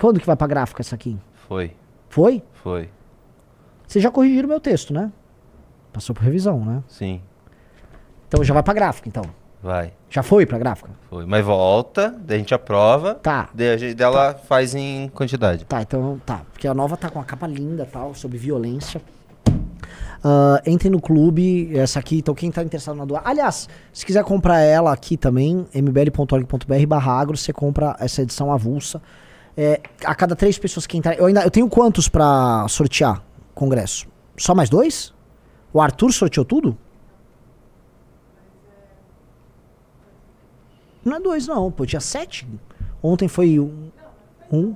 Quando que vai pra gráfica essa aqui? Foi. Foi? Foi. Vocês já corrigiram meu texto, né? Passou por revisão, né? Sim. Então já vai pra gráfica, então. Vai. Já foi pra gráfica? Foi. Mas volta, daí a gente aprova. Tá. Daí a gente, dela tá. faz em quantidade. Tá, então tá. Porque a nova tá com a capa linda tal, sobre violência. Uh, entre no clube, essa aqui. Então, quem está interessado na doar. Aliás, se quiser comprar ela aqui também, mbl.org.br/barra agro, você compra essa edição avulsa. É, a cada três pessoas que entrarem. Eu, ainda, eu tenho quantos para sortear congresso? Só mais dois? O Arthur sorteou tudo? Não é dois, não. Pô, tinha sete. Ontem foi um. um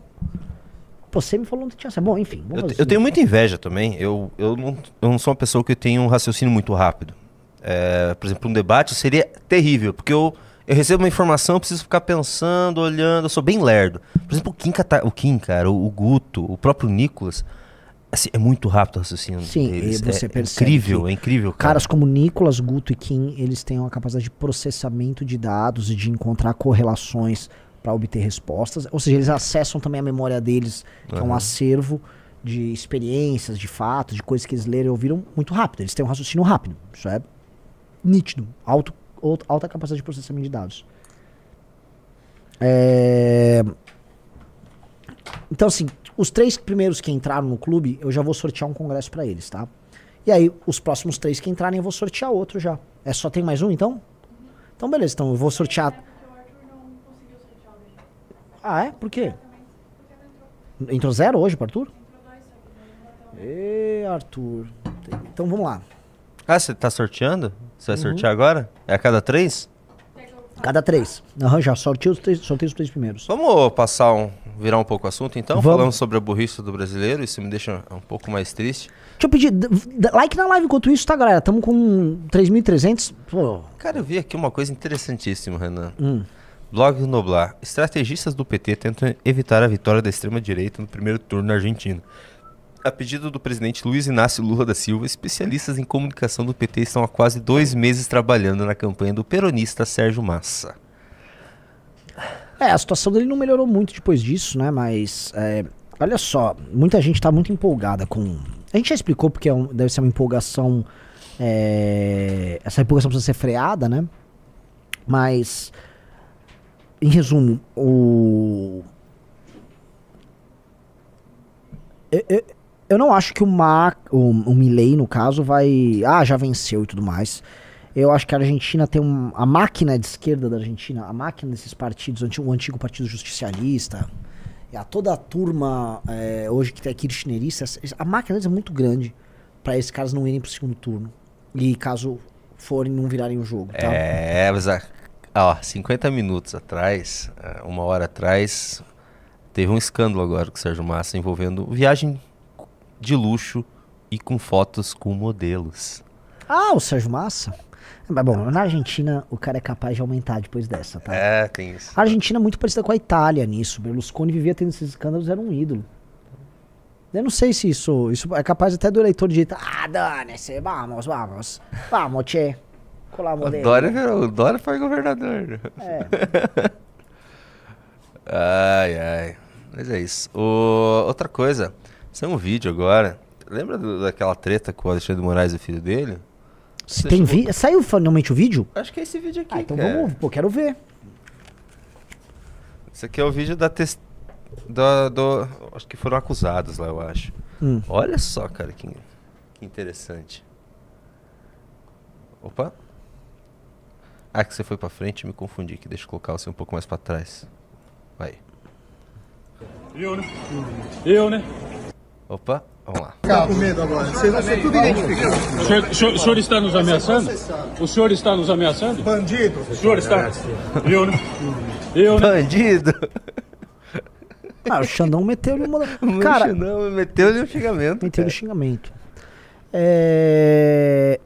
você me falou que tinha. Bom, enfim. Eu, eu, tenho muita inveja também. Eu, eu, não, eu não sou uma pessoa que tem um raciocínio muito rápido. É, por exemplo, um debate seria terrível, porque eu, eu recebo uma informação, eu preciso ficar pensando, olhando, eu sou bem lerdo. Por exemplo, o Kim, o Kim cara, o, o Guto, o próprio Nicolas, assim, é muito rápido o raciocínio Sim, deles. você é percebe incrível, é incrível. Cara. Caras como Nicolas, Guto e Kim, eles têm uma capacidade de processamento de dados e de encontrar correlações para obter respostas. Ou seja, eles acessam também a memória deles, que uhum. é um acervo de experiências, de fatos, de coisas que eles leram e ouviram muito rápido. Eles têm um raciocínio rápido. Isso é nítido. Alto, alta capacidade de processamento de dados. É... Então, assim, os três primeiros que entraram no clube, eu já vou sortear um congresso para eles, tá? E aí, os próximos três que entrarem, eu vou sortear outro já. É só tem mais um, então? Então, beleza. Então, eu vou sortear ah, é? Por quê? Entrou zero hoje pro Arthur? Ê, Arthur. Então vamos lá. Ah, você tá sorteando? Você vai Uhum. sortear agora? É a cada três? Cada três. Aham, já sorteio os três, sorteio os três primeiros. Vamos passar um. virar um pouco o assunto então? Vamos. Falando sobre a burrice do brasileiro, isso me deixa um pouco mais triste. Deixa eu pedir like na live enquanto isso, tá, galera? Tamo com 3.300. Cara, eu vi aqui uma coisa interessantíssima, Renan. hum. Blog Noblar. Estrategistas do PT tentam evitar a vitória da extrema-direita no primeiro turno na Argentina. A pedido do presidente Luiz Inácio Lula da Silva, especialistas em comunicação do PT estão há quase dois meses trabalhando na campanha do peronista Sérgio Massa. É, a situação dele não melhorou muito depois disso, né? Mas, é, olha só, muita gente está muito empolgada com. A gente já explicou porque é um, deve ser uma empolgação. É... Essa empolgação precisa ser freada, né? Mas em resumo, o. Eu, não acho que o, Mac, o, o Milley, no caso, vai. Ah, já venceu e tudo mais. Eu acho que a Argentina tem um, a máquina de esquerda da Argentina, a máquina desses partidos, o antigo Partido Justicialista, a toda a turma é, hoje que é kirchnerista, a máquina deles é muito grande para esses caras não irem pro segundo turno. E caso forem, não virarem o jogo. Tá? É, mas ah, ó, 50 minutos atrás, eh, uma hora atrás, teve um escândalo agora com o Sérgio Massa envolvendo viagem de luxo e com fotos com modelos. Ah, o Sérgio Massa? Mas bom, na Argentina o cara é capaz de aumentar depois dessa, tá? É, tem isso. A Argentina é muito parecida com a Itália nisso. Berlusconi vivia tendo esses escândalos, era um ídolo. Eu não sei se isso, isso é capaz até do eleitor digitar, ah, dane-se, vamos, vamos, vamos, che. O Dória, o Dória foi governador. É. ai, ai. Mas é isso. O, outra coisa, é um vídeo agora. Lembra do, daquela treta com o Alexandre Moraes e o filho dele? Se tem vi... Saiu finalmente o vídeo? Acho que é esse vídeo aqui. Ah, então cara. vamos, pô, quero ver. Esse aqui é o vídeo da test... do. Acho que foram acusados lá, eu acho. Hum. Olha só, cara, que, que interessante. Opa! Ah, que você foi pra frente, me confundi aqui. Deixa eu colocar você um pouco mais pra trás. Vai. Eu, né? Eu, né? Opa, vamos lá. Tá com medo agora. Vocês vão ser tudo identificados. O senhor, o o senhor está nos ameaçando? O senhor está nos ameaçando? Bandido. O senhor está... Eu, né? Eu, né? Bandido. Ah, o Xandão meteu ele uma... Cara, o Xandão meteu-lhe um xingamento. Meteu-lhe um xingamento. É...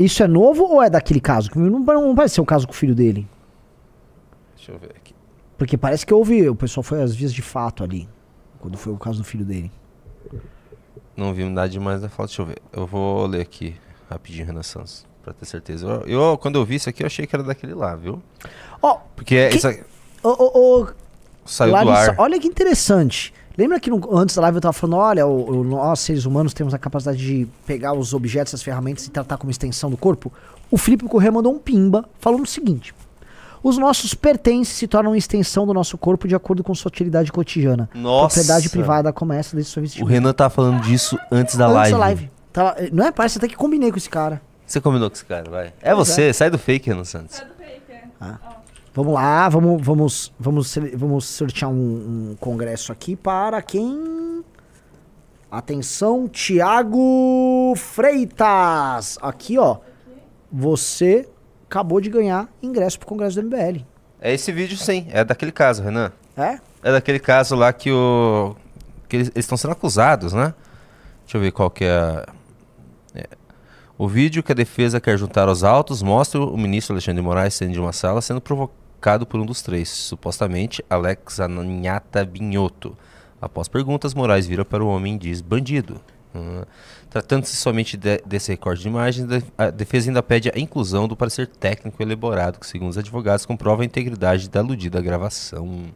Isso é novo ou é daquele caso? Não, não parece ser o caso com o filho dele. Deixa eu ver aqui. Porque parece que houve. O pessoal foi às vias de fato ali. Quando foi o caso do filho dele. Não vi nada demais da foto. Deixa eu ver. Eu vou ler aqui rapidinho, Renan Santos. Pra ter certeza. Eu, eu, quando eu vi isso aqui, eu achei que era daquele lá, viu? Ó. Oh, Porque que... essa. Oh, oh, oh. Saiu Larissa, do ar. Olha que interessante. Lembra que no, antes da live eu tava falando, olha, o, o, nós seres humanos temos a capacidade de pegar os objetos, as ferramentas e tratar como extensão do corpo? O Felipe Corrêa mandou um pimba falando o seguinte: os nossos pertences se tornam extensão do nosso corpo de acordo com sua utilidade cotidiana. Nossa. Propriedade privada começa desse sua vestimenta. O Renan tava tá falando disso antes da antes live. da live. Tava, tá não é? Parece até que combinei com esse cara. Você combinou com esse cara, vai. É pois você, é. sai do fake, Renan Santos. Sai do fake, é. Ah. Vamos lá, vamos, vamos, vamos, vamos sortear um, um congresso aqui para quem. Atenção, Tiago Freitas! Aqui, ó. Você acabou de ganhar ingresso pro congresso do MBL. É esse vídeo, sim. É daquele caso, Renan. É? É daquele caso lá que o. que eles estão sendo acusados, né? Deixa eu ver qual que é a. É. O vídeo que a defesa quer juntar aos autos mostra o ministro Alexandre de Moraes saindo de uma sala sendo provocado por um dos três, supostamente Alex Ananiata Binhoto. Após perguntas, Moraes vira para o homem e diz bandido. Hum. Tratando-se somente de, desse recorde de imagens, a defesa ainda pede a inclusão do parecer técnico elaborado, que, segundo os advogados, comprova a integridade da aludida gravação.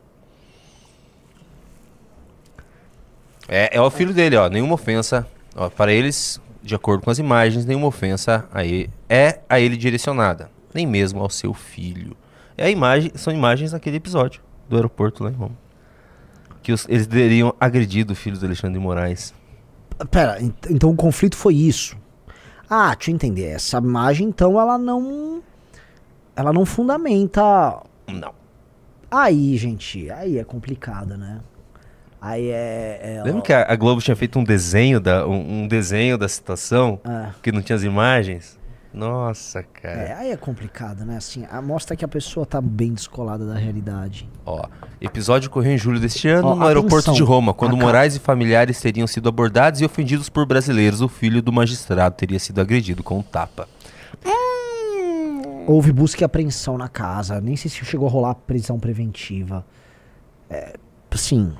É, é o filho dele, ó. Nenhuma ofensa. Ó, para eles, de acordo com as imagens, nenhuma ofensa aí é a ele direcionada, nem mesmo ao seu filho. É a imagem, são imagens daquele episódio do aeroporto lá em Roma. Que os, eles teriam agredido o filho do Alexandre de Moraes. Pera, então o conflito foi isso. Ah, eu entender. Essa imagem, então, ela não. Ela não fundamenta. Não. Aí, gente, aí é complicada, né? Aí é. é Lembra que a, a, Globo tinha feito um desenho da, um, um desenho da situação é. que não tinha as imagens? Nossa, cara. É, aí é complicado, né? Assim, mostra que a pessoa tá bem descolada da realidade. Ó, episódio ocorreu em julho deste ano Ó, no aeroporto de Roma, quando Moraes e familiares teriam sido abordados e ofendidos por brasileiros. O filho do magistrado teria sido agredido com um tapa. Hum. Houve busca e apreensão na casa. Nem sei se chegou a rolar prisão preventiva. É, sim,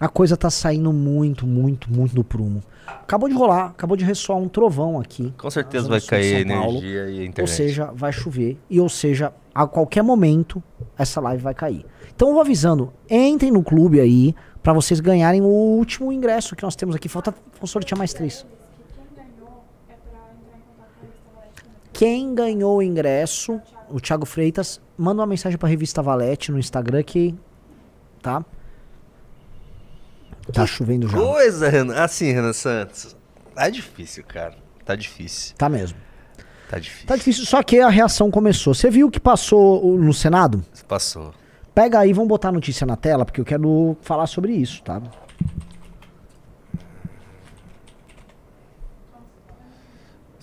a coisa tá saindo muito, muito, muito do prumo. Acabou de rolar, acabou de ressoar um trovão aqui. Com certeza vai cair energia e a internet. Ou seja, vai chover. E ou seja, a qualquer momento essa live vai cair. Então eu vou avisando, entrem no clube aí para vocês ganharem o último ingresso que nós temos aqui. Falta sortear mais três. Quem ganhou o ingresso, o Thiago Freitas, manda uma mensagem para revista Valete no Instagram que tá? Tá chovendo já. Coisa, Renan. Assim, Renan Santos. Tá difícil, cara. Tá difícil. Tá mesmo. Tá difícil. Tá difícil, só que a reação começou. Você viu o que passou no Senado? Passou. Pega aí, vamos botar a notícia na tela, porque eu quero falar sobre isso, tá?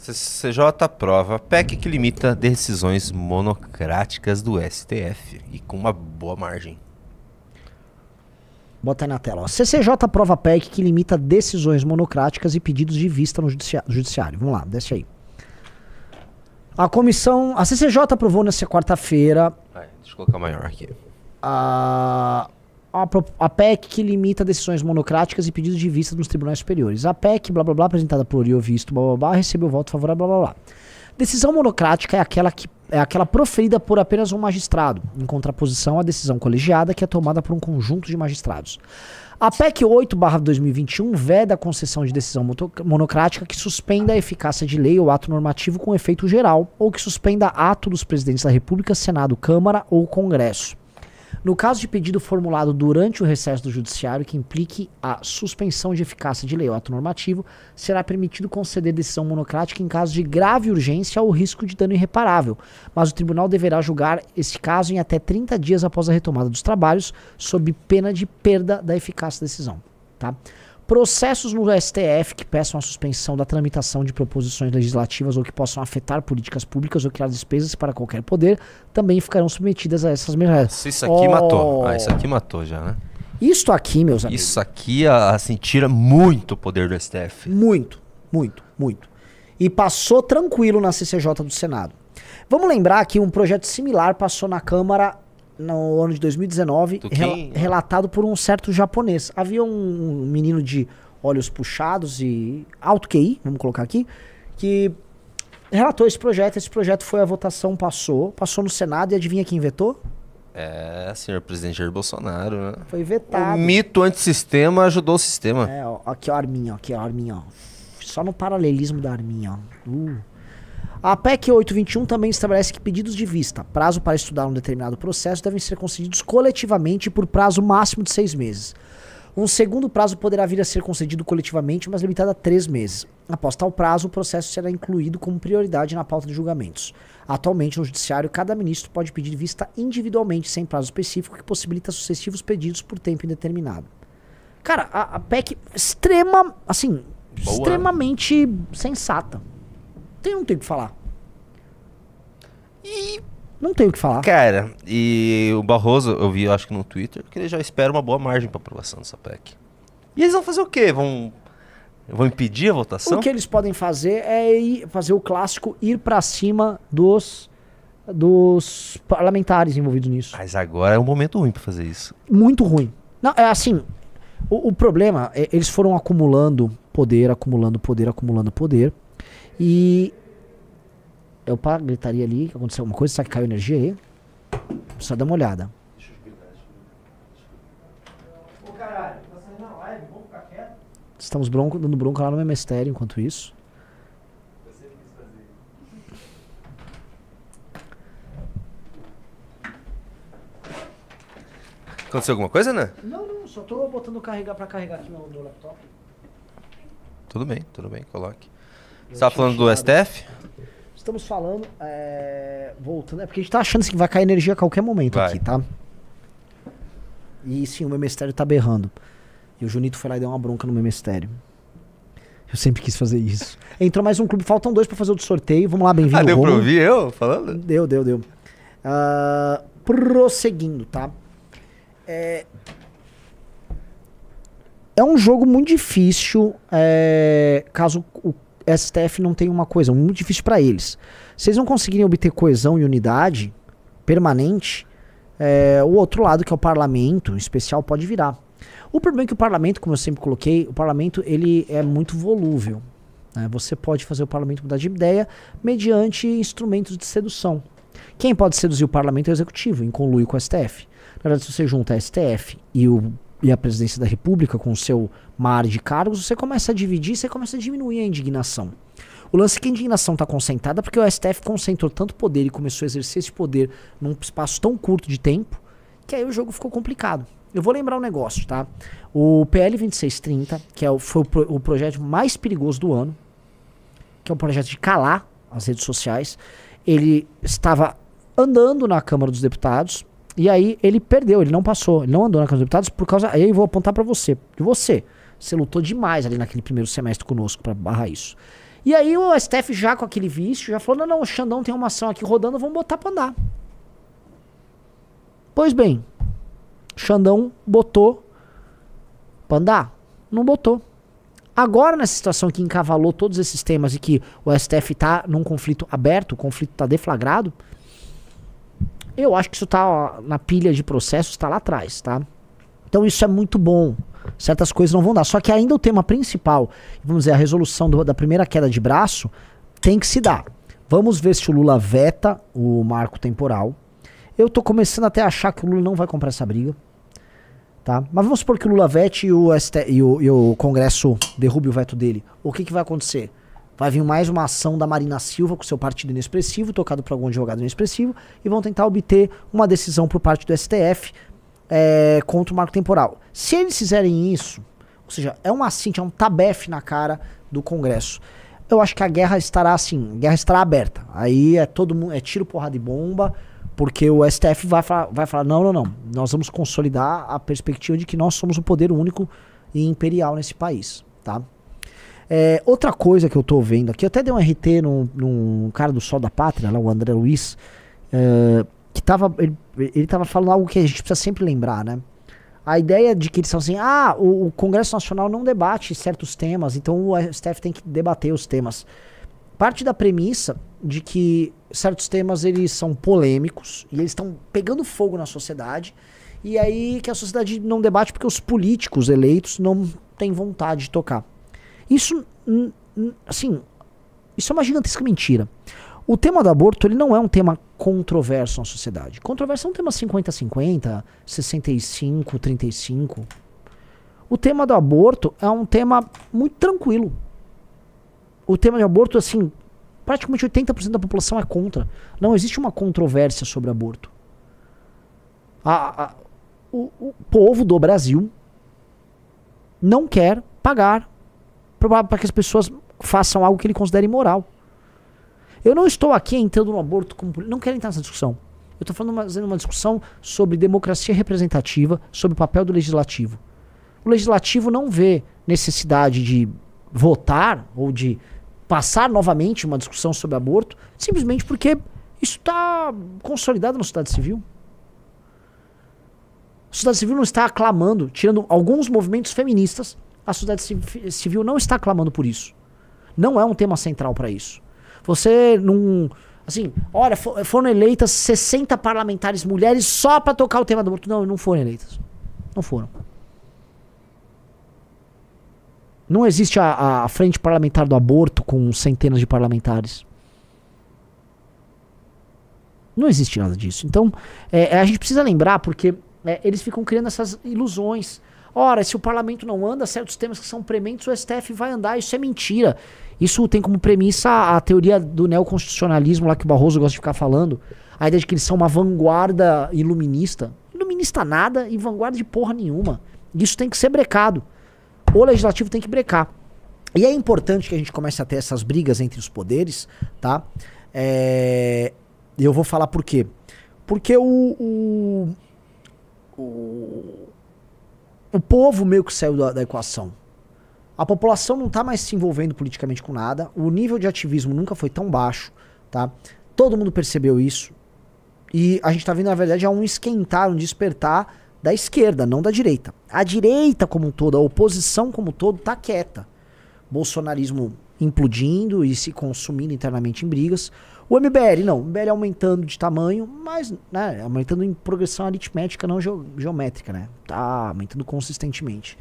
CJ aprova PEC que limita decisões monocráticas do STF e com uma boa margem. Bota aí na tela. Ó. CCJ aprova PEC que limita decisões monocráticas e pedidos de vista no judiciário. Vamos lá, desce aí. A comissão. A CCJ aprovou nessa quarta-feira. Deixa eu colocar maior aqui. A, a, a, PEC que limita decisões monocráticas e pedidos de vista nos tribunais superiores. A PEC, blá blá blá, apresentada por Oriol Visto, blá blá blá, recebeu voto favorável, blá blá blá. Decisão monocrática é aquela que é aquela proferida por apenas um magistrado, em contraposição à decisão colegiada que é tomada por um conjunto de magistrados. A PEC 8/2021 veda a concessão de decisão monocrática que suspenda a eficácia de lei ou ato normativo com efeito geral, ou que suspenda ato dos presidentes da República, Senado, Câmara ou Congresso. No caso de pedido formulado durante o recesso do judiciário que implique a suspensão de eficácia de lei ou ato normativo, será permitido conceder decisão monocrática em caso de grave urgência ou risco de dano irreparável, mas o tribunal deverá julgar esse caso em até 30 dias após a retomada dos trabalhos, sob pena de perda da eficácia da decisão, tá? Processos no STF que peçam a suspensão da tramitação de proposições legislativas ou que possam afetar políticas públicas ou criar despesas para qualquer poder também ficarão submetidas a essas mesmas. Isso aqui oh. matou. Ah, isso aqui matou já, né? Isso aqui, meus amigos. Isso aqui, assim, tira muito o poder do STF. Muito, muito, muito. E passou tranquilo na CCJ do Senado. Vamos lembrar que um projeto similar passou na Câmara no ano de 2019, rel né? relatado por um certo japonês. Havia um menino de olhos puxados e alto QI, vamos colocar aqui, que relatou esse projeto. Esse projeto foi a votação, passou, passou no Senado e adivinha quem vetou? É, senhor presidente Jair Bolsonaro, né? Foi vetado. O mito antissistema ajudou o sistema. É, ó, aqui ó, a arminha, ó, aqui a arminha, ó. Só no paralelismo da arminha, ó. Uh. A PEC 821 também estabelece que pedidos de vista, prazo para estudar um determinado processo, devem ser concedidos coletivamente por prazo máximo de seis meses. Um segundo prazo poderá vir a ser concedido coletivamente, mas limitado a três meses. Após tal prazo, o processo será incluído como prioridade na pauta de julgamentos. Atualmente, no Judiciário, cada ministro pode pedir vista individualmente, sem prazo específico, que possibilita sucessivos pedidos por tempo indeterminado. Cara, a, a PEC extrema, assim, Boa. extremamente sensata tem, não tem o que falar. E não tem o que falar. Cara, e o Barroso, eu vi, eu acho que no Twitter, que ele já espera uma boa margem para aprovação dessa PEC. E eles vão fazer o quê? Vão, vão impedir a votação? O que eles podem fazer é ir, fazer o clássico ir para cima dos dos parlamentares envolvidos nisso. Mas agora é um momento ruim para fazer isso. Muito ruim. Não, é assim, o, o problema, é, eles foram acumulando poder, acumulando poder, acumulando poder. E eu pá, gritaria ali, que aconteceu alguma coisa, será que caiu energia aí? Precisa dar uma olhada. Deixa eu gritar, Ô caralho, tá saindo na live, vamos ficar quieto? Estamos bronco, dando bronca lá no meu mistério enquanto isso. Aconteceu alguma coisa, né? Não, não, só tô botando carregar pra carregar aqui no, no laptop. Tudo bem, tudo bem, coloque. Você está falando do STF? Estamos falando. É... Voltando, é porque a gente está achando assim que vai cair energia a qualquer momento vai. aqui, tá? E sim, o meu mistério está berrando. E o Junito foi lá e deu uma bronca no meu mistério. Eu sempre quis fazer isso. Entrou mais um clube, faltam dois para fazer o do sorteio. Vamos lá, bem-vindo. Ah, deu Romulo. pra ouvir eu falando? Deu, deu, deu. Uh, prosseguindo, tá? É... é um jogo muito difícil é... caso o STF não tem uma coisa, é muito difícil para eles. Se eles não conseguirem obter coesão e unidade permanente, é, o outro lado, que é o parlamento, em especial, pode virar. O problema é que o parlamento, como eu sempre coloquei, o parlamento ele é muito volúvel. Né? Você pode fazer o parlamento mudar de ideia mediante instrumentos de sedução. Quem pode seduzir o parlamento é o executivo, em conluio com o STF. Na verdade, se você junta a STF e o e a presidência da República com o seu mar de cargos, você começa a dividir, você começa a diminuir a indignação. O lance é que a indignação está concentrada porque o STF concentrou tanto poder e começou a exercer esse poder num espaço tão curto de tempo que aí o jogo ficou complicado. Eu vou lembrar um negócio, tá? O PL 2630, que é o, foi o, pro, o projeto mais perigoso do ano, que é um projeto de calar as redes sociais, ele estava andando na Câmara dos Deputados, e aí ele perdeu, ele não passou, ele não andou na Câmara dos Deputados por causa. Aí eu vou apontar para você, de você. Você lutou demais ali naquele primeiro semestre conosco para barrar isso. E aí o STF já com aquele vício já falou: não, não, o Xandão tem uma ação aqui rodando, vamos botar pra andar. Pois bem, Xandão botou pra andar? Não botou. Agora, nessa situação que encavalou todos esses temas e que o STF tá num conflito aberto, o conflito tá deflagrado, eu acho que isso está na pilha de processos, está lá atrás, tá? Então isso é muito bom. Certas coisas não vão dar. Só que ainda o tema principal, vamos dizer, a resolução do, da primeira queda de braço, tem que se dar. Vamos ver se o Lula veta o marco temporal. Eu tô começando até a achar que o Lula não vai comprar essa briga. Tá? Mas vamos supor que o Lula vete e o, ST, e o, e o Congresso derrube o veto dele. O que, que vai acontecer? Vai vir mais uma ação da Marina Silva com seu partido inexpressivo, tocado por algum advogado inexpressivo, e vão tentar obter uma decisão por parte do STF é, contra o marco temporal. Se eles fizerem isso, ou seja, é um assinte, é um tabefe na cara do Congresso. Eu acho que a guerra estará assim, a guerra estará aberta. Aí é todo mundo, é tiro, porrada e bomba, porque o STF vai falar, vai falar, não, não, não, nós vamos consolidar a perspectiva de que nós somos o poder único e imperial nesse país, tá? É, outra coisa que eu tô vendo aqui, eu até dei um RT num, num cara do Sol da Pátria, lá, o André Luiz, é, que tava. Ele, ele tava falando algo que a gente precisa sempre lembrar, né? A ideia de que eles são assim, ah, o, o Congresso Nacional não debate certos temas, então o STF tem que debater os temas. Parte da premissa de que certos temas eles são polêmicos e eles estão pegando fogo na sociedade e aí que a sociedade não debate porque os políticos eleitos não têm vontade de tocar. Isso, assim, isso é uma gigantesca mentira. O tema do aborto ele não é um tema controverso na sociedade. Controverso é um tema 50-50, 65-35. O tema do aborto é um tema muito tranquilo. O tema de aborto, assim, praticamente 80% da população é contra. Não existe uma controvérsia sobre aborto. A, a, o, o povo do Brasil não quer pagar para que as pessoas façam algo que ele considere imoral. Eu não estou aqui entrando no aborto como. Não quero entrar nessa discussão. Eu estou fazendo uma discussão sobre democracia representativa, sobre o papel do legislativo. O legislativo não vê necessidade de votar ou de passar novamente uma discussão sobre aborto, simplesmente porque isso está consolidado na sociedade civil. A sociedade civil não está aclamando, tirando alguns movimentos feministas, a sociedade civil não está clamando por isso. Não é um tema central para isso. Você não. Assim, olha, foram eleitas 60 parlamentares mulheres só para tocar o tema do aborto. Não, não foram eleitas. Não foram. Não existe a, a frente parlamentar do aborto com centenas de parlamentares. Não existe nada disso. Então, é, é a gente precisa lembrar, porque é, eles ficam criando essas ilusões. Ora, se o parlamento não anda, certos temas que são prementes, o STF vai andar. Isso é mentira. Isso tem como premissa a teoria do neoconstitucionalismo, lá que o Barroso gosta de ficar falando. A ideia de que eles são uma vanguarda iluminista. Iluminista nada e vanguarda de porra nenhuma. Isso tem que ser brecado. O legislativo tem que brecar. E é importante que a gente comece a ter essas brigas entre os poderes, tá? É... Eu vou falar por quê. Porque o, o, o o povo meio que saiu da, da equação. A população não está mais se envolvendo politicamente com nada. O nível de ativismo nunca foi tão baixo, tá? Todo mundo percebeu isso. E a gente está vendo, na verdade, a um esquentar, um despertar da esquerda, não da direita. A direita como um todo, a oposição como um todo, está quieta. Bolsonarismo implodindo e se consumindo internamente em brigas. O MBL, não. O MBL é aumentando de tamanho, mas né, é aumentando em progressão aritmética, não geométrica, né? Tá aumentando consistentemente.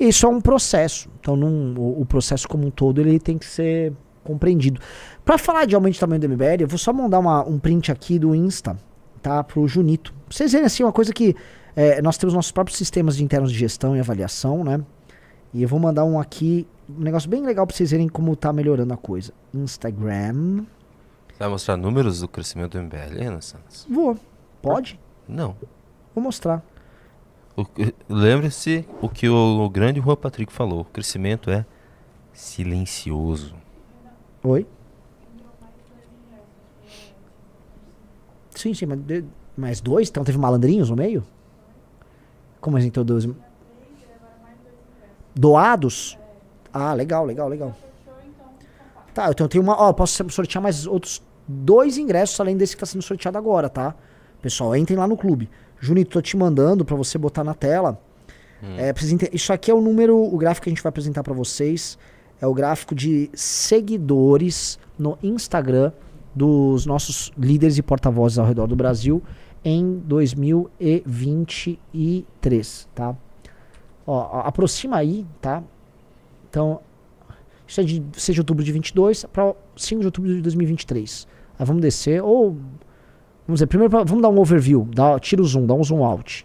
Isso é um processo. Então, num, o, o, processo como um todo, ele tem que ser compreendido. Para falar de aumento de tamanho do MBL, eu vou só mandar uma, um print aqui do Insta, tá? Pro Junito. Pra vocês verem, assim, uma coisa que... É, nós temos nossos próprios sistemas de internos de gestão e avaliação, né? E eu vou mandar um aqui, um negócio bem legal para vocês verem como tá melhorando a coisa. Instagram... Você vai mostrar números do crescimento do MBL, Ana Santos? Vou. Pode? Não. Vou mostrar. Lembre-se o que o, o grande Juan Patrick falou. O crescimento é silencioso. Oi? Sim, sim, mas, mais dois? Então teve malandrinhos no meio? Como assim, então dois? Doados? Ah, legal, legal, legal. Tá, então tenho uma. Ó, posso sortear mais outros dois ingressos além desse que está sendo sorteado agora, tá? Pessoal, entrem lá no clube. Junito, tô te mandando para você botar na tela. Hum. É, isso aqui é o número, o gráfico que a gente vai apresentar para vocês. É o gráfico de seguidores no Instagram dos nossos líderes e porta-vozes ao redor do Brasil em 2023, tá? Ó, aproxima aí, tá? Então, isso é de 6 de outubro de 22 para 5 de outubro de 2023. Ah, vamos descer, ou. Vamos dizer, primeiro vamos dar um overview, dá, tira o zoom, dá um zoom out.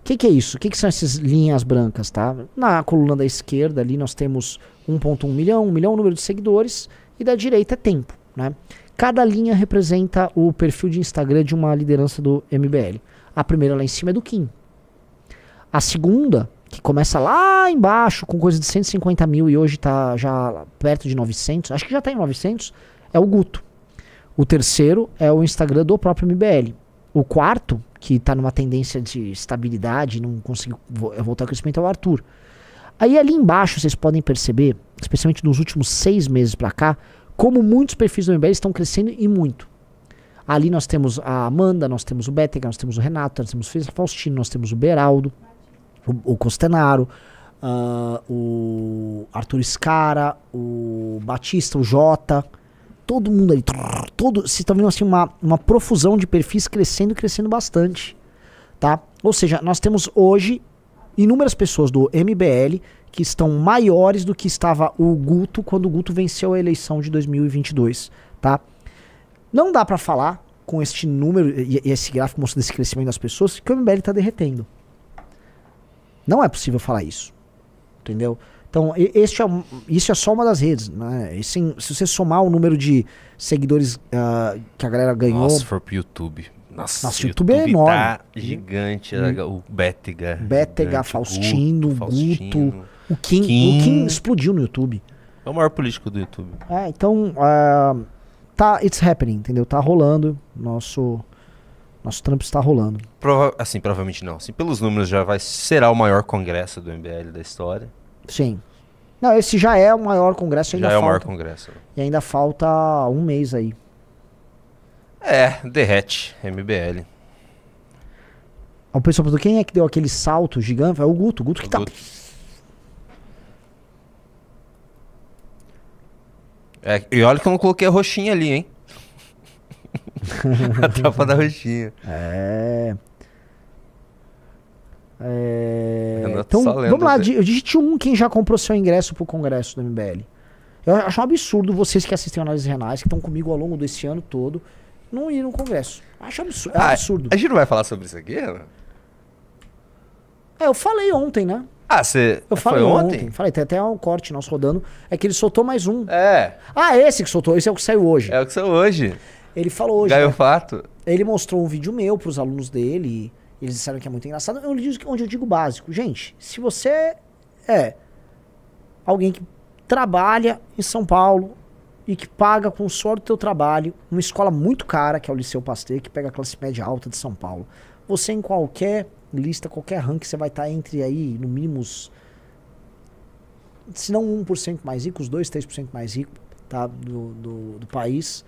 O que, que, é isso? O que, que são essas linhas brancas, tá? Na coluna da esquerda ali nós temos 1.1 milhão, 1 milhão o número de seguidores, e da direita é tempo, né? Cada linha representa o perfil de Instagram de uma liderança do MBL. A primeira lá em cima é do Kim. A segunda, que começa lá embaixo com coisa de 150 mil e hoje está já perto de 900, acho que já está em 900, é o Guto. O terceiro é o Instagram do próprio MBL. O quarto, que está numa tendência de estabilidade, não conseguiu voltar ao crescimento, é o Arthur. Aí ali embaixo vocês podem perceber, especialmente nos últimos seis meses para cá, como muitos perfis do MBL estão crescendo e muito. Ali nós temos a Amanda, nós temos o Bétega, nós temos o Renato, nós temos o Faustino, nós temos o Beraldo, o, o Costenaro, uh, o Arthur Scara, o Batista, o Jota todo mundo ali. Todo, vocês estão vendo assim uma, uma profusão de perfis crescendo crescendo bastante. Tá? Ou seja, nós temos hoje inúmeras pessoas do MBL que estão maiores do que estava o Guto quando o Guto venceu a eleição de 2022, tá? Não dá para falar com este número e, e, esse gráfico mostrando esse crescimento das pessoas que o MBL está derretendo. Não é possível falar isso, entendeu? Então, este é, isso é só uma das redes. Né? se você somar o número de seguidores uh, que a galera ganhou. Nossa, for pro YouTube. Nossa, Nossa o YouTube, YouTube é tá enorme. Tá gigante, hum. né? o Bétega. Bétega, Faustino, Guto, Faustino. Guto. O Kim, Kim, O Kim explodiu no YouTube. É o maior político do YouTube. É, então. Uh, tá, it's happening, entendeu? Tá rolando. Nosso. Nosso trampo está rolando. Prova assim, provavelmente não. Assim, pelos números já vai será o maior congresso do MBL da história. Sim. Não, esse já é o maior congresso ainda Já é falta. o maior congresso. E ainda falta um mês aí. É, derrete, MBL. O pessoal perguntou, quem é que deu aquele salto gigante? É o Guto, o Guto que o tá... Guto. É, e olha que eu não coloquei a roxinha ali, hein? a tapa da roxinha. É... É... Então, vamos lá, digite um quem já comprou seu ingresso pro congresso do MBL. Eu acho um absurdo vocês que assistem análises renais, que estão comigo ao longo desse ano todo, não ir no congresso. Acho absurdo. É ah, é absurdo. A gente não vai falar sobre isso aqui, né? É, eu falei ontem, né? Ah, você. Eu falei Foi ontem? ontem? Falei, tem até um corte nosso rodando. É que ele soltou mais um. É. Ah, é esse que soltou, esse é o que saiu hoje. É o que saiu hoje. Ele falou hoje. Ganhou o né? fato. Ele mostrou um vídeo meu pros alunos dele. E... Eles disseram que é muito engraçado. Eu é digo, onde eu digo básico. Gente, se você é alguém que trabalha em São Paulo e que paga com o suor do teu trabalho uma escola muito cara, que é o Liceu Pasteur, que pega a classe média alta de São Paulo. Você em qualquer lista, qualquer ranking, você vai estar tá entre aí, no mínimo, os, se não 1% mais rico, os 2, 3% mais rico tá, do, do, do país.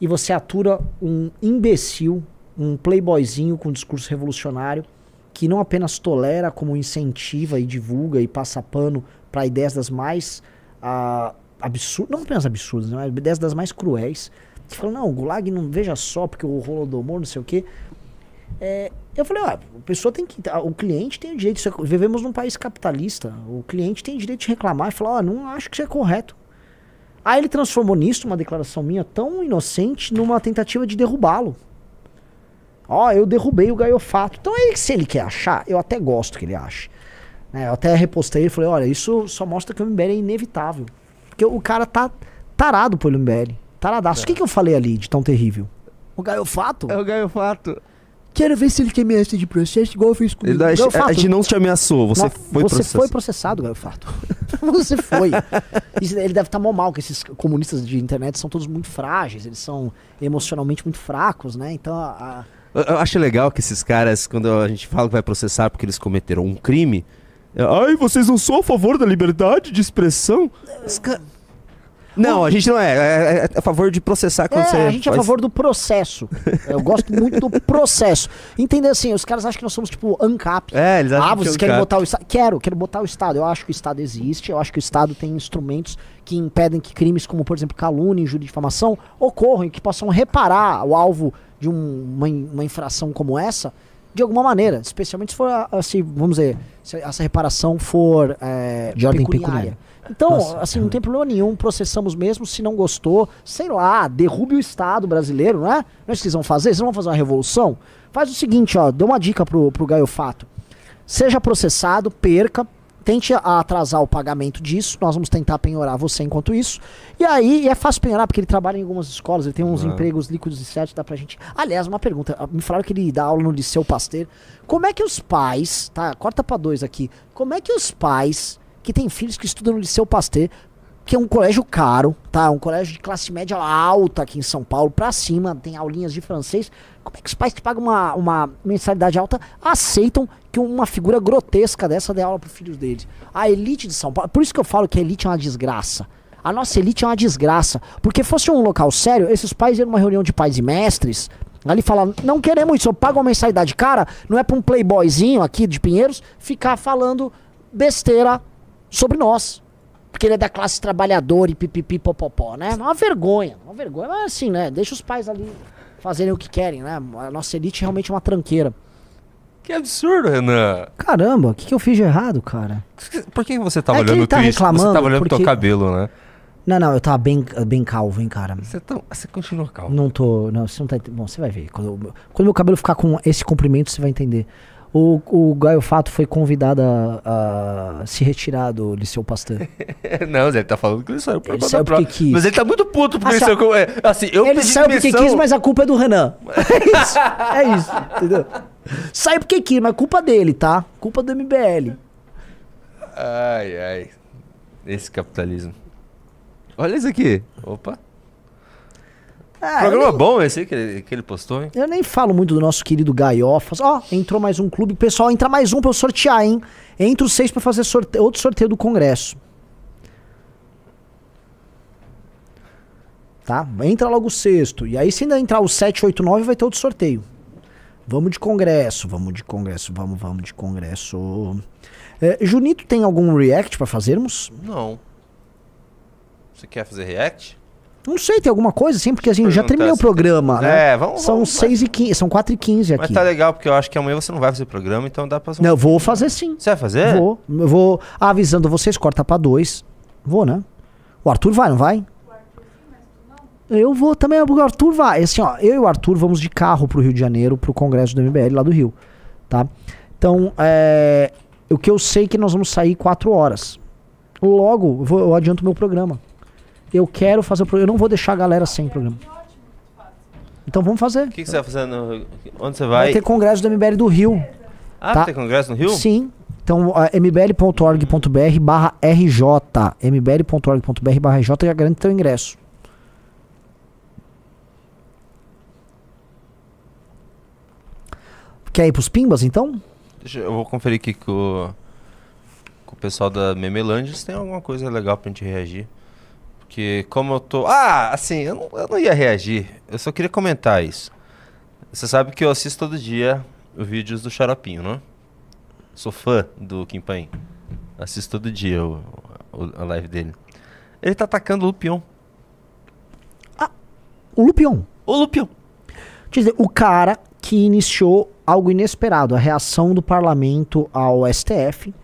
E você atura um imbecil um playboyzinho com discurso revolucionário que não apenas tolera, como incentiva e divulga e passa pano para ideias das mais ah, absurdas, não apenas absurdas, né, mas ideias das mais cruéis. Que falou, não, o Gulag não veja só porque o amor, não sei o quê. É, eu falei, ó, a pessoa tem que. O cliente tem o direito. É vivemos num país capitalista. O cliente tem o direito de reclamar e falar, ó, não acho que isso é correto. Aí ele transformou nisso, uma declaração minha tão inocente, numa tentativa de derrubá-lo. Ó, eu derrubei o gaiofato. Então, ele, se ele quer achar, eu até gosto que ele ache. Né? Eu até repostei e falei, olha, isso só mostra que o MBL é inevitável. Porque o cara tá tarado pelo MBL. Taradaço. É. O que, é. que eu falei ali de tão terrível? O gaiofato? É o gaiofato. Quero ver se ele quer ameaça de processo igual eu fiz comigo. Ele, a, gente não te ameaçou, você não, foi processado. Você foi processado, Gaiofato. você foi. ele deve estar tá mal mal, que esses comunistas de internet são todos muito frágeis, eles são emocionalmente muito fracos, né? Então a, a eu, acho legal que esses caras, quando a gente fala que vai processar porque eles cometeram um crime, Ai, vocês não são a favor da liberdade de expressão? Os, ca não, a gente não é é, é. é a favor de processar quando é, você. A gente faz... é a favor do processo. É, eu gosto muito do processo. Entender assim, os caras acham que nós somos tipo ANCAP. É, eles acham ah, vocês que querem botar o Estado. Quero, quero botar o Estado. Eu acho que o Estado existe, eu acho que o Estado tem instrumentos que impedem que crimes como, por exemplo, calúnia, injúria e difamação ocorram e que possam reparar o alvo de um, uma, uma infração como essa de alguma maneira, especialmente se for assim, vamos dizer, se essa reparação for é, de ordem pecuniária. pecuniária. Então, Nossa, assim, não tem problema nenhum, processamos mesmo, se não gostou, sei lá, derrube o Estado brasileiro, não é? Não é isso que vocês vão fazer? Vocês vão fazer uma revolução? Faz o seguinte, ó, dê uma dica pro, pro Gaio Fato. Seja processado, perca, tente atrasar o pagamento disso, nós vamos tentar penhorar você enquanto isso. E aí, e é fácil penhorar, porque ele trabalha em algumas escolas, ele tem uns ah. empregos líquidos e certos, dá pra gente. Aliás, uma pergunta, ah, me falaram que ele dá aula no Liceu Pasteur. Como é que os pais, tá? Corta pra dois aqui. Como é que os pais que tem filhos que estudam no Liceu Pasteur, que é um colégio caro, tá? Um colégio de classe média alta aqui em São Paulo, pra cima, tem aulinhas de francês. Como é que os pais que pagam uma, uma mensalidade alta aceitam que uma figura grotesca dessa dê aula pro filho deles? A elite de São Paulo, por isso que eu falo que a elite é uma desgraça. A nossa elite é uma desgraça. Porque fosse um local sério, esses pais iam numa reunião de pais e mestres, Ali falar, não queremos isso, eu pago uma mensalidade cara, não é para um playboyzinho aqui de Pinheiros ficar falando besteira sobre nós. Porque ele é da classe trabalhadora e pipipi popopó, né? É uma vergonha, uma vergonha. Mas assim, né? Deixa os pais ali fazerem o que querem, né? A nossa elite é realmente uma tranqueira. Que absurdo, Renan. Caramba, o que, que eu fiz de errado, cara? Por que você tava é que olhando tá triste? reclamando Você tava olhando porque... teu cabelo, né? Não, não, eu tava bem, bem calvo, hein, cara. Você, tá, você continua calvo. Não tô. Não, você não tá. Bom, você vai ver. Quando, eu, quando meu cabelo ficar com esse comprimento, você vai entender. O, o Gaio Fato foi convidado a, a se retirar do Liceu Pasteur. não, Zé, ele tá falando que ele saiu pra ele saiu porque quis. Mas ele tá muito puto porque assim, ele saiu... É, assim, eu ele saiu porque quis, mas a culpa é do Renan. É isso, é isso entendeu? Saiu porque quis, mas culpa é dele, tá? Culpa do MBL. Ai, ai. Esse capitalismo. Olha isso aqui. Opa. Ah, Programa nem... bom esse que, que ele postou, hein? Eu nem falo muito do nosso querido Gaiofas. Ó, oh, entrou mais um clube. Pessoal, entra mais um pra eu sortear, hein? Entra os seis pra fazer sorte... outro sorteio do Congresso. Tá? Entra logo o sexto. E aí, se ainda entrar o 7, 8, 9, vai ter outro sorteio. Vamos de Congresso, vamos de Congresso, vamos, vamos de Congresso. É, Junito, tem algum react para fazermos? Não. Você quer fazer react? Não sei, tem alguma coisa assim, porque a assim, gente já terminou o assim. programa, né? É, vamos. São vamos, 6 e 15, são 4 e 15 aqui. Mas tá legal, porque eu acho que amanhã você não vai fazer programa, então dá pra. Não, eu vou né? fazer sim. Você vai fazer? Vou. Eu vou avisando vocês, corta pra dois. Vou, né? O Arthur vai, não vai? Eu vou também, o Arthur vai. É assim, ó, eu e o Arthur vamos de carro pro Rio de Janeiro, pro congresso do MBL lá do Rio, tá? Então, é, o que eu sei é que nós vamos sair 4 horas. Logo, eu, vou, eu adianto o meu programa eu quero fazer o programa. Eu não vou deixar a galera sem programa. Então vamos fazer. O que, que, você vai tá fazer? No... Onde você vai? Vai ter congresso do MBL do Rio. Ah, tá? tem congresso no Rio? Sim. Então, mbl.org.br barra RJ. mbl.org.br barra RJ já garante teu ingresso. Quer ir pros Pimbas, então? Deixa, eu vou conferir aqui com o, com o pessoal da Memelândia se tem alguma coisa legal pra gente reagir. Porque como eu tô. Ah, assim, eu não, eu não ia reagir. Eu só queria comentar isso. Você sabe que eu assisto todo dia os vídeos do Xaropinho, né? Sou fã do Kim Payne Assisto todo dia o, o, a live dele. Ele tá atacando o Lupion. Ah, o Lupion. O Lupion. Quer dizer, o cara que iniciou algo inesperado, a reação do parlamento ao STF,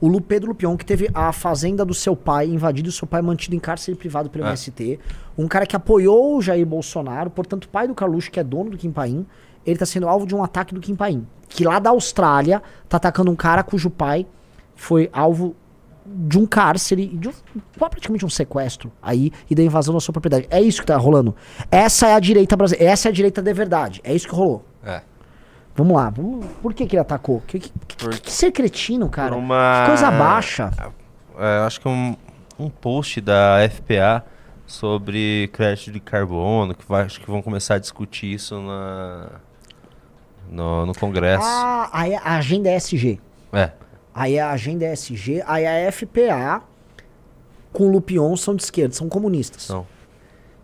o Lu Pedro Lupion, que teve a fazenda do seu pai invadida e seu pai mantido em cárcere privado pelo é. MST. Um cara que apoiou o Jair Bolsonaro, portanto, pai do Carluxo, que é dono do Kim Paim, ele está sendo alvo de um ataque do Kim Paim. Que lá da Austrália está atacando um cara cujo pai foi alvo de um cárcere, de um, praticamente um sequestro aí e da invasão da sua propriedade. É isso que está rolando. Essa é a direita brasileira, essa é a direita de verdade. É isso que rolou. Vamos lá, vamos, por que, que ele atacou? Que, que, por... que, ser cretino, cara. Uma... coisa baixa. É, acho que um, um post da FPA sobre crédito de carbono, que vai, acho que vão começar a discutir isso na, no, no Congresso. Ah, aí a agenda é SG. É. Aí a agenda é SG, aí a FPA com o Lupion são de esquerda, são comunistas. Não.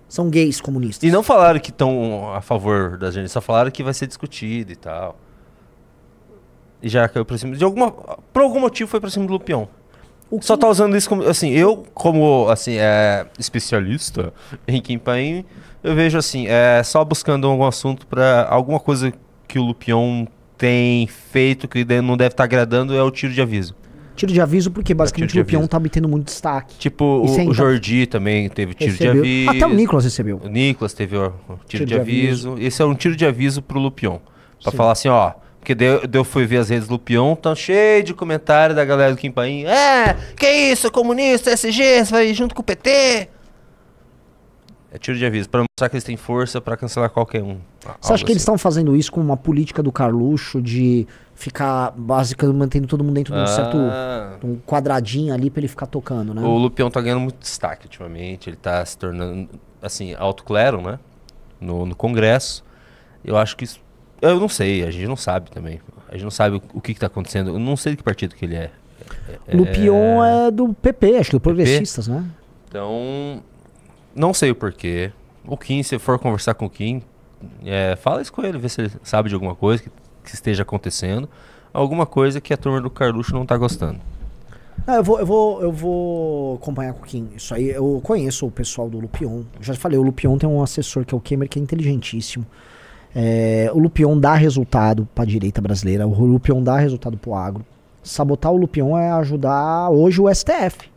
São gays comunistas. E não falaram que estão a favor da gente, só falaram que vai ser discutido e tal. E já caiu pra cima. De alguma, por algum motivo foi pra cima do Lupion. O Só tá usando isso como. Assim, eu, como assim, é, especialista em Kim Paim, eu vejo assim, é só buscando algum assunto para alguma coisa que o Lupion tem feito que não deve estar tá agradando é o tiro de aviso. Tiro de aviso, porque basicamente é, o peão tá obtendo muito destaque. Tipo, o, o Jordi também teve tiro recebeu. de aviso. Até o Nicolas recebeu. O Nicolas teve o tiro, tiro de, de aviso. aviso. Esse é um tiro de aviso pro Lupion. Pra Sim. falar assim, ó. Porque deu, deu fui ver as redes do Lupion, tá cheio de comentário da galera do Quimpaim. É, que isso, comunista, SG, você vai junto com o PT. É tiro de aviso, para mostrar que eles têm força para cancelar qualquer um. Você acha que eles estão assim. fazendo isso com uma política do Carluxo de ficar básica mantendo todo mundo dentro de um ah. certo um quadradinho ali para ele ficar tocando, né? O Lupião tá ganhando muito destaque ultimamente, ele tá se tornando assim, alto clero, né? No, no Congresso. Eu acho que isso eu não sei, a gente não sabe também. A gente não sabe o que está acontecendo. Eu não sei de que partido que ele é. é, é Lupion é... é do PP, acho que do PP? Progressistas, né? Então, não sei o porquê. O Kim, se for conversar com o Kim, é, fala isso com ele, vê se ele sabe de alguma coisa que, que esteja acontecendo. Alguma coisa que a turma do Carluxo não está gostando. Não, ah, eu, vou, eu, vou, eu vou acompanhar com o Kim. Isso aí, eu conheço o pessoal do Lupion. já falei, o Lupion tem um assessor que é o Kemer, que é inteligentíssimo. É, o Lupion dá resultado para a direita brasileira, o Lupion dá resultado para o agro. Sabotar o Lupion é ajudar hoje o STF.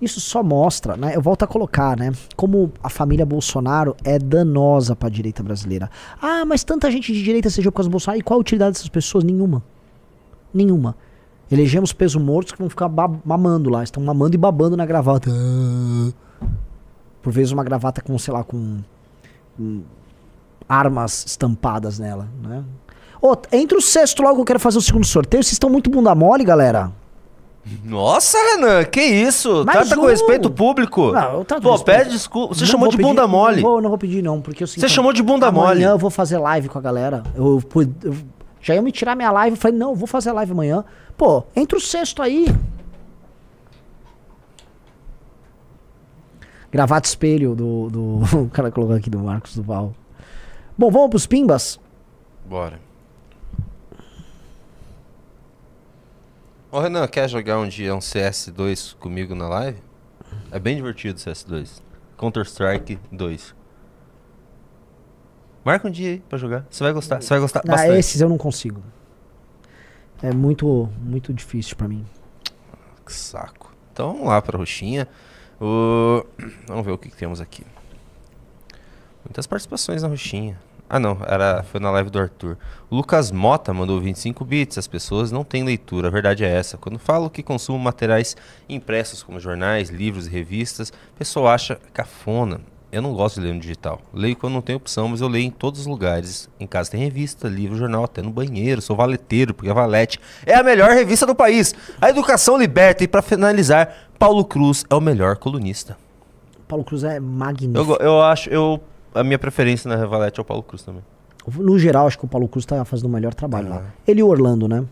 Isso só mostra, né? Eu volto a colocar, né? Como a família Bolsonaro é danosa para a direita brasileira. Ah, mas tanta gente de direita seja por causa do Bolsonaro. E qual a utilidade dessas pessoas? Nenhuma. Nenhuma. Elegemos peso mortos que vão ficar mamando lá. Estão mamando e babando na gravata. Ah. Por vezes uma gravata com, sei lá, com, com hum, armas estampadas nela, né? Oh, entre o sexto logo que eu quero fazer o segundo sorteio. Vocês estão muito bunda mole, galera. Nossa, Renan, que isso? Mas Trata com respeito público. Não, eu trato Pô, respeito. pede desculpa. Você não chamou de pedir, bunda mole. Não vou, não vou pedir, não, porque eu sinto. Você chamou de bunda amanhã mole. Amanhã eu vou fazer live com a galera. Eu, eu, eu já ia me tirar minha live. Eu falei, não, eu vou fazer live amanhã. Pô, entra o sexto aí. Gravata espelho do, do. O cara colocou aqui do Marcos Duval. Bom, vamos pros pimbas? Bora. Ô Renan, quer jogar um dia um CS2 comigo na live? É bem divertido CS2. Counter-Strike 2. Marca um dia aí pra jogar. Você vai gostar, você vai gostar ah, bastante. esses eu não consigo. É muito, muito difícil pra mim. Que saco. Então vamos lá pra roxinha. Uh, vamos ver o que, que temos aqui. Muitas participações na roxinha. Ah, não, era, foi na live do Arthur. Lucas Mota mandou 25 bits. As pessoas não têm leitura, a verdade é essa. Quando falo que consumo materiais impressos, como jornais, livros e revistas, a pessoa acha cafona. Eu não gosto de ler no digital. Leio quando não tem opção, mas eu leio em todos os lugares. Em casa tem revista, livro, jornal, até no banheiro. Sou valeteiro, porque a Valete é a melhor revista do país. A educação liberta. E para finalizar, Paulo Cruz é o melhor colunista. Paulo Cruz é magnífico. Eu, eu acho, eu a minha preferência na Revalete é o Paulo Cruz também. No geral, acho que o Paulo Cruz tá fazendo o melhor trabalho é. lá. Ele e o Orlando, né?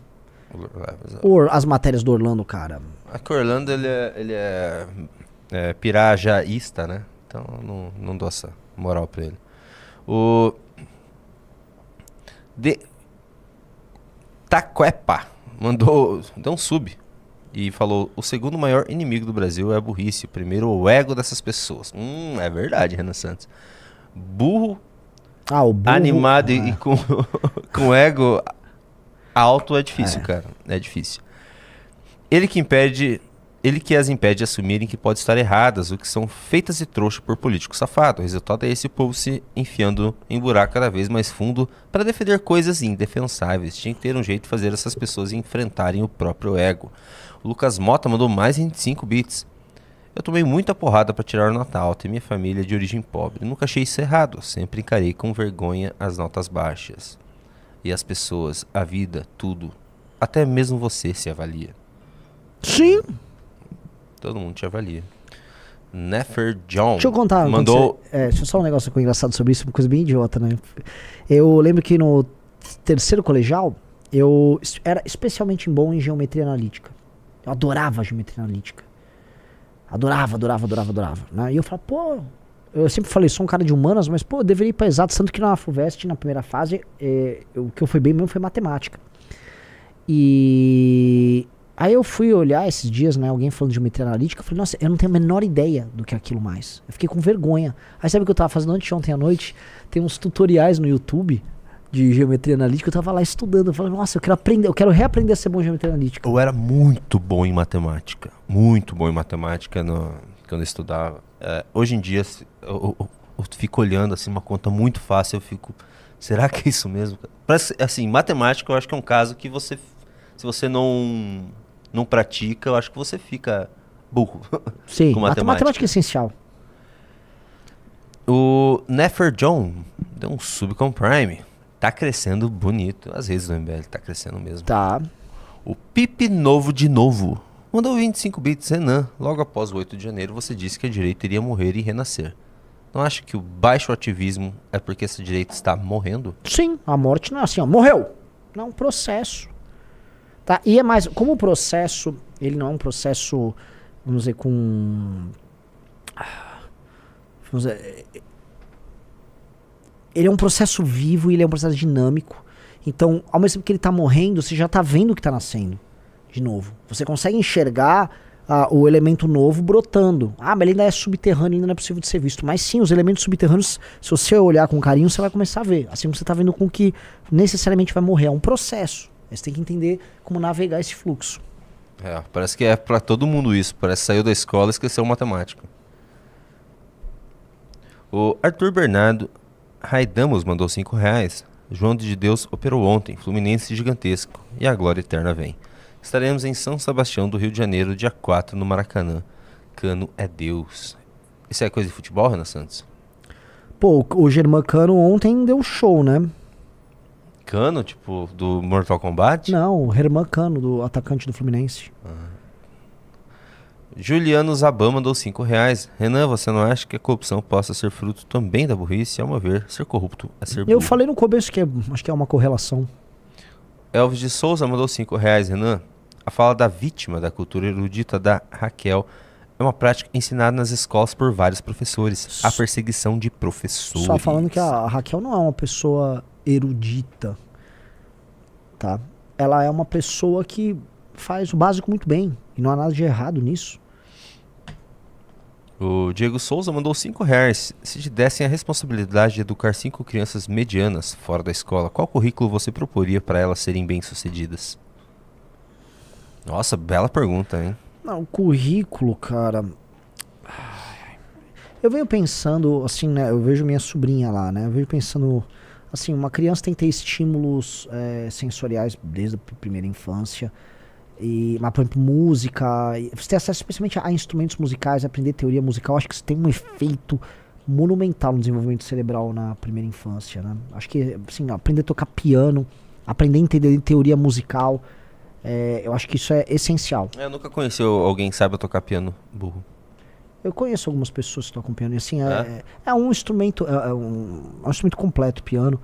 É, é. as matérias do Orlando, cara. É que o Orlando ele é, ele é, é pirajaísta, né? Então não, não dou essa moral pra ele. O. De. Taquepa mandou. Deu um sub. E falou: o segundo maior inimigo do Brasil é a burrice. O primeiro, é o ego dessas pessoas. Hum, é verdade, Renan Santos burro, ah, burro animado ah. e com, com ego alto é difícil, é. cara. É difícil. Ele que impede, ele que as impede de assumirem que podem estar erradas, o que são feitas e trouxa por político safado. O resultado é esse povo se enfiando em buraco cada vez mais fundo para defender coisas indefensáveis. Tinha que ter um jeito de fazer essas pessoas enfrentarem o próprio ego. O Lucas Mota mandou mais 25 bits. Eu tomei muita porrada para tirar nota alta e minha família é de origem pobre. Nunca achei isso errado, sempre encarei com vergonha as notas baixas. E as pessoas, a vida, tudo. Até mesmo você se avalia. Sim. Todo mundo te avalia. Nefer John. Deixa eu contar. Mandou. Você, é, deixa eu só um negócio engraçado sobre isso, uma coisa bem idiota, né? Eu lembro que no terceiro colegial, eu era especialmente bom em geometria analítica. Eu adorava geometria analítica. Adorava, adorava, adorava, adorava. Né? E eu falava, pô, eu sempre falei, sou um cara de humanas, mas pô, eu deveria ir pra exato, Tanto que na FUVEST, na primeira fase, é, o que eu fui bem mesmo foi matemática. E aí eu fui olhar esses dias, né, alguém falando de metria analítica, eu falei, nossa, eu não tenho a menor ideia do que é aquilo mais. Eu fiquei com vergonha. Aí sabe o que eu tava fazendo antes ontem à noite? Tem uns tutoriais no YouTube de geometria analítica, eu tava lá estudando, falando nossa, eu quero aprender, eu quero reaprender a ser bom em geometria analítica. Eu era muito bom em matemática, muito bom em matemática no, quando eu estudava. É, hoje em dia, eu, eu, eu, fico olhando assim, uma conta muito fácil, eu fico, será que é isso mesmo? Pra, assim, matemática eu acho que é um caso que você, se você não, não pratica, eu acho que você fica burro. Sim, com matemática. matemática é essencial. O Nefer John deu um subcomprime tá crescendo bonito. As vezes do MBL tá crescendo mesmo. Tá. O Pipe Novo de Novo mandou 25 bits. Renan, logo após o 8 de janeiro, você disse que a direita iria morrer e renascer. Não acha que o baixo ativismo é porque essa direita está morrendo? Sim, a morte não é assim, ó, morreu. Não é um processo. Tá? E é mais, como o processo, ele não é um processo, vamos dizer, com... Ah, vamos dizer, ele é um processo vivo, ele é um processo dinâmico. Então, ao mesmo tempo que ele está morrendo, você já está vendo o que está nascendo de novo. Você consegue enxergar ah, o elemento novo brotando. Ah, mas ele ainda é subterrâneo, ainda não é possível de ser visto. Mas sim, os elementos subterrâneos, se você olhar com carinho, você vai começar a ver. Assim como você está vendo com que necessariamente vai morrer. É um processo. Você tem que entender como navegar esse fluxo. É, parece que é para todo mundo isso. Parece que saiu da escola e esqueceu matemática. O Arthur Bernardo Raidamos mandou 5 reais. João de Deus operou ontem, Fluminense gigantesco, e a glória eterna vem. Estaremos em São Sebastião do Rio de Janeiro, dia 4, no Maracanã. Cano é Deus. Isso é coisa de futebol, Renan Santos? Pô, o Germán Cano ontem deu show, né? Cano, tipo, do Mortal Kombat? Não, o Herman Cano, do atacante do Fluminense. Ah. Juliano Zabam mandou 5 reais. Renan, você não acha que a corrupção possa ser fruto também da burrice? Ao meu ver, ser corrupto é ser burro. Eu falei no começo que é, acho que é uma correlação. Elvis de Souza mandou 5 reais, Renan. A fala da vítima da cultura erudita da Raquel é uma prática ensinada nas escolas por vários professores. A perseguição de professores. Só falando que a Raquel não é uma pessoa erudita, tá? Ela é uma pessoa que faz o básico muito bem. E não há nada de errado nisso. O Diego Souza mandou 5 reais. Se te dessem a responsabilidade de educar cinco crianças medianas fora da escola, qual currículo você proporia para elas serem bem-sucedidas? Nossa, bela pergunta, hein? Não, o currículo, cara. Eu venho pensando, assim, né? Eu vejo minha sobrinha lá, né? Eu venho pensando. Assim, uma criança tem que ter estímulos é, sensoriais desde a primeira infância. E, mas, por exemplo, música. Você acesso especialmente a instrumentos musicais, aprender teoria musical. Acho que isso tem um efeito monumental no desenvolvimento cerebral na primeira infância, né? Acho que, assim, aprender a tocar piano, aprender a entender teoria musical. É, eu acho que isso é essencial. É, eu nunca conheci alguém que saiba tocar piano burro. Eu conheço algumas pessoas que tocam piano e assim, é, é. é um instrumento, é, é um, é, um, instrumento completo, piano.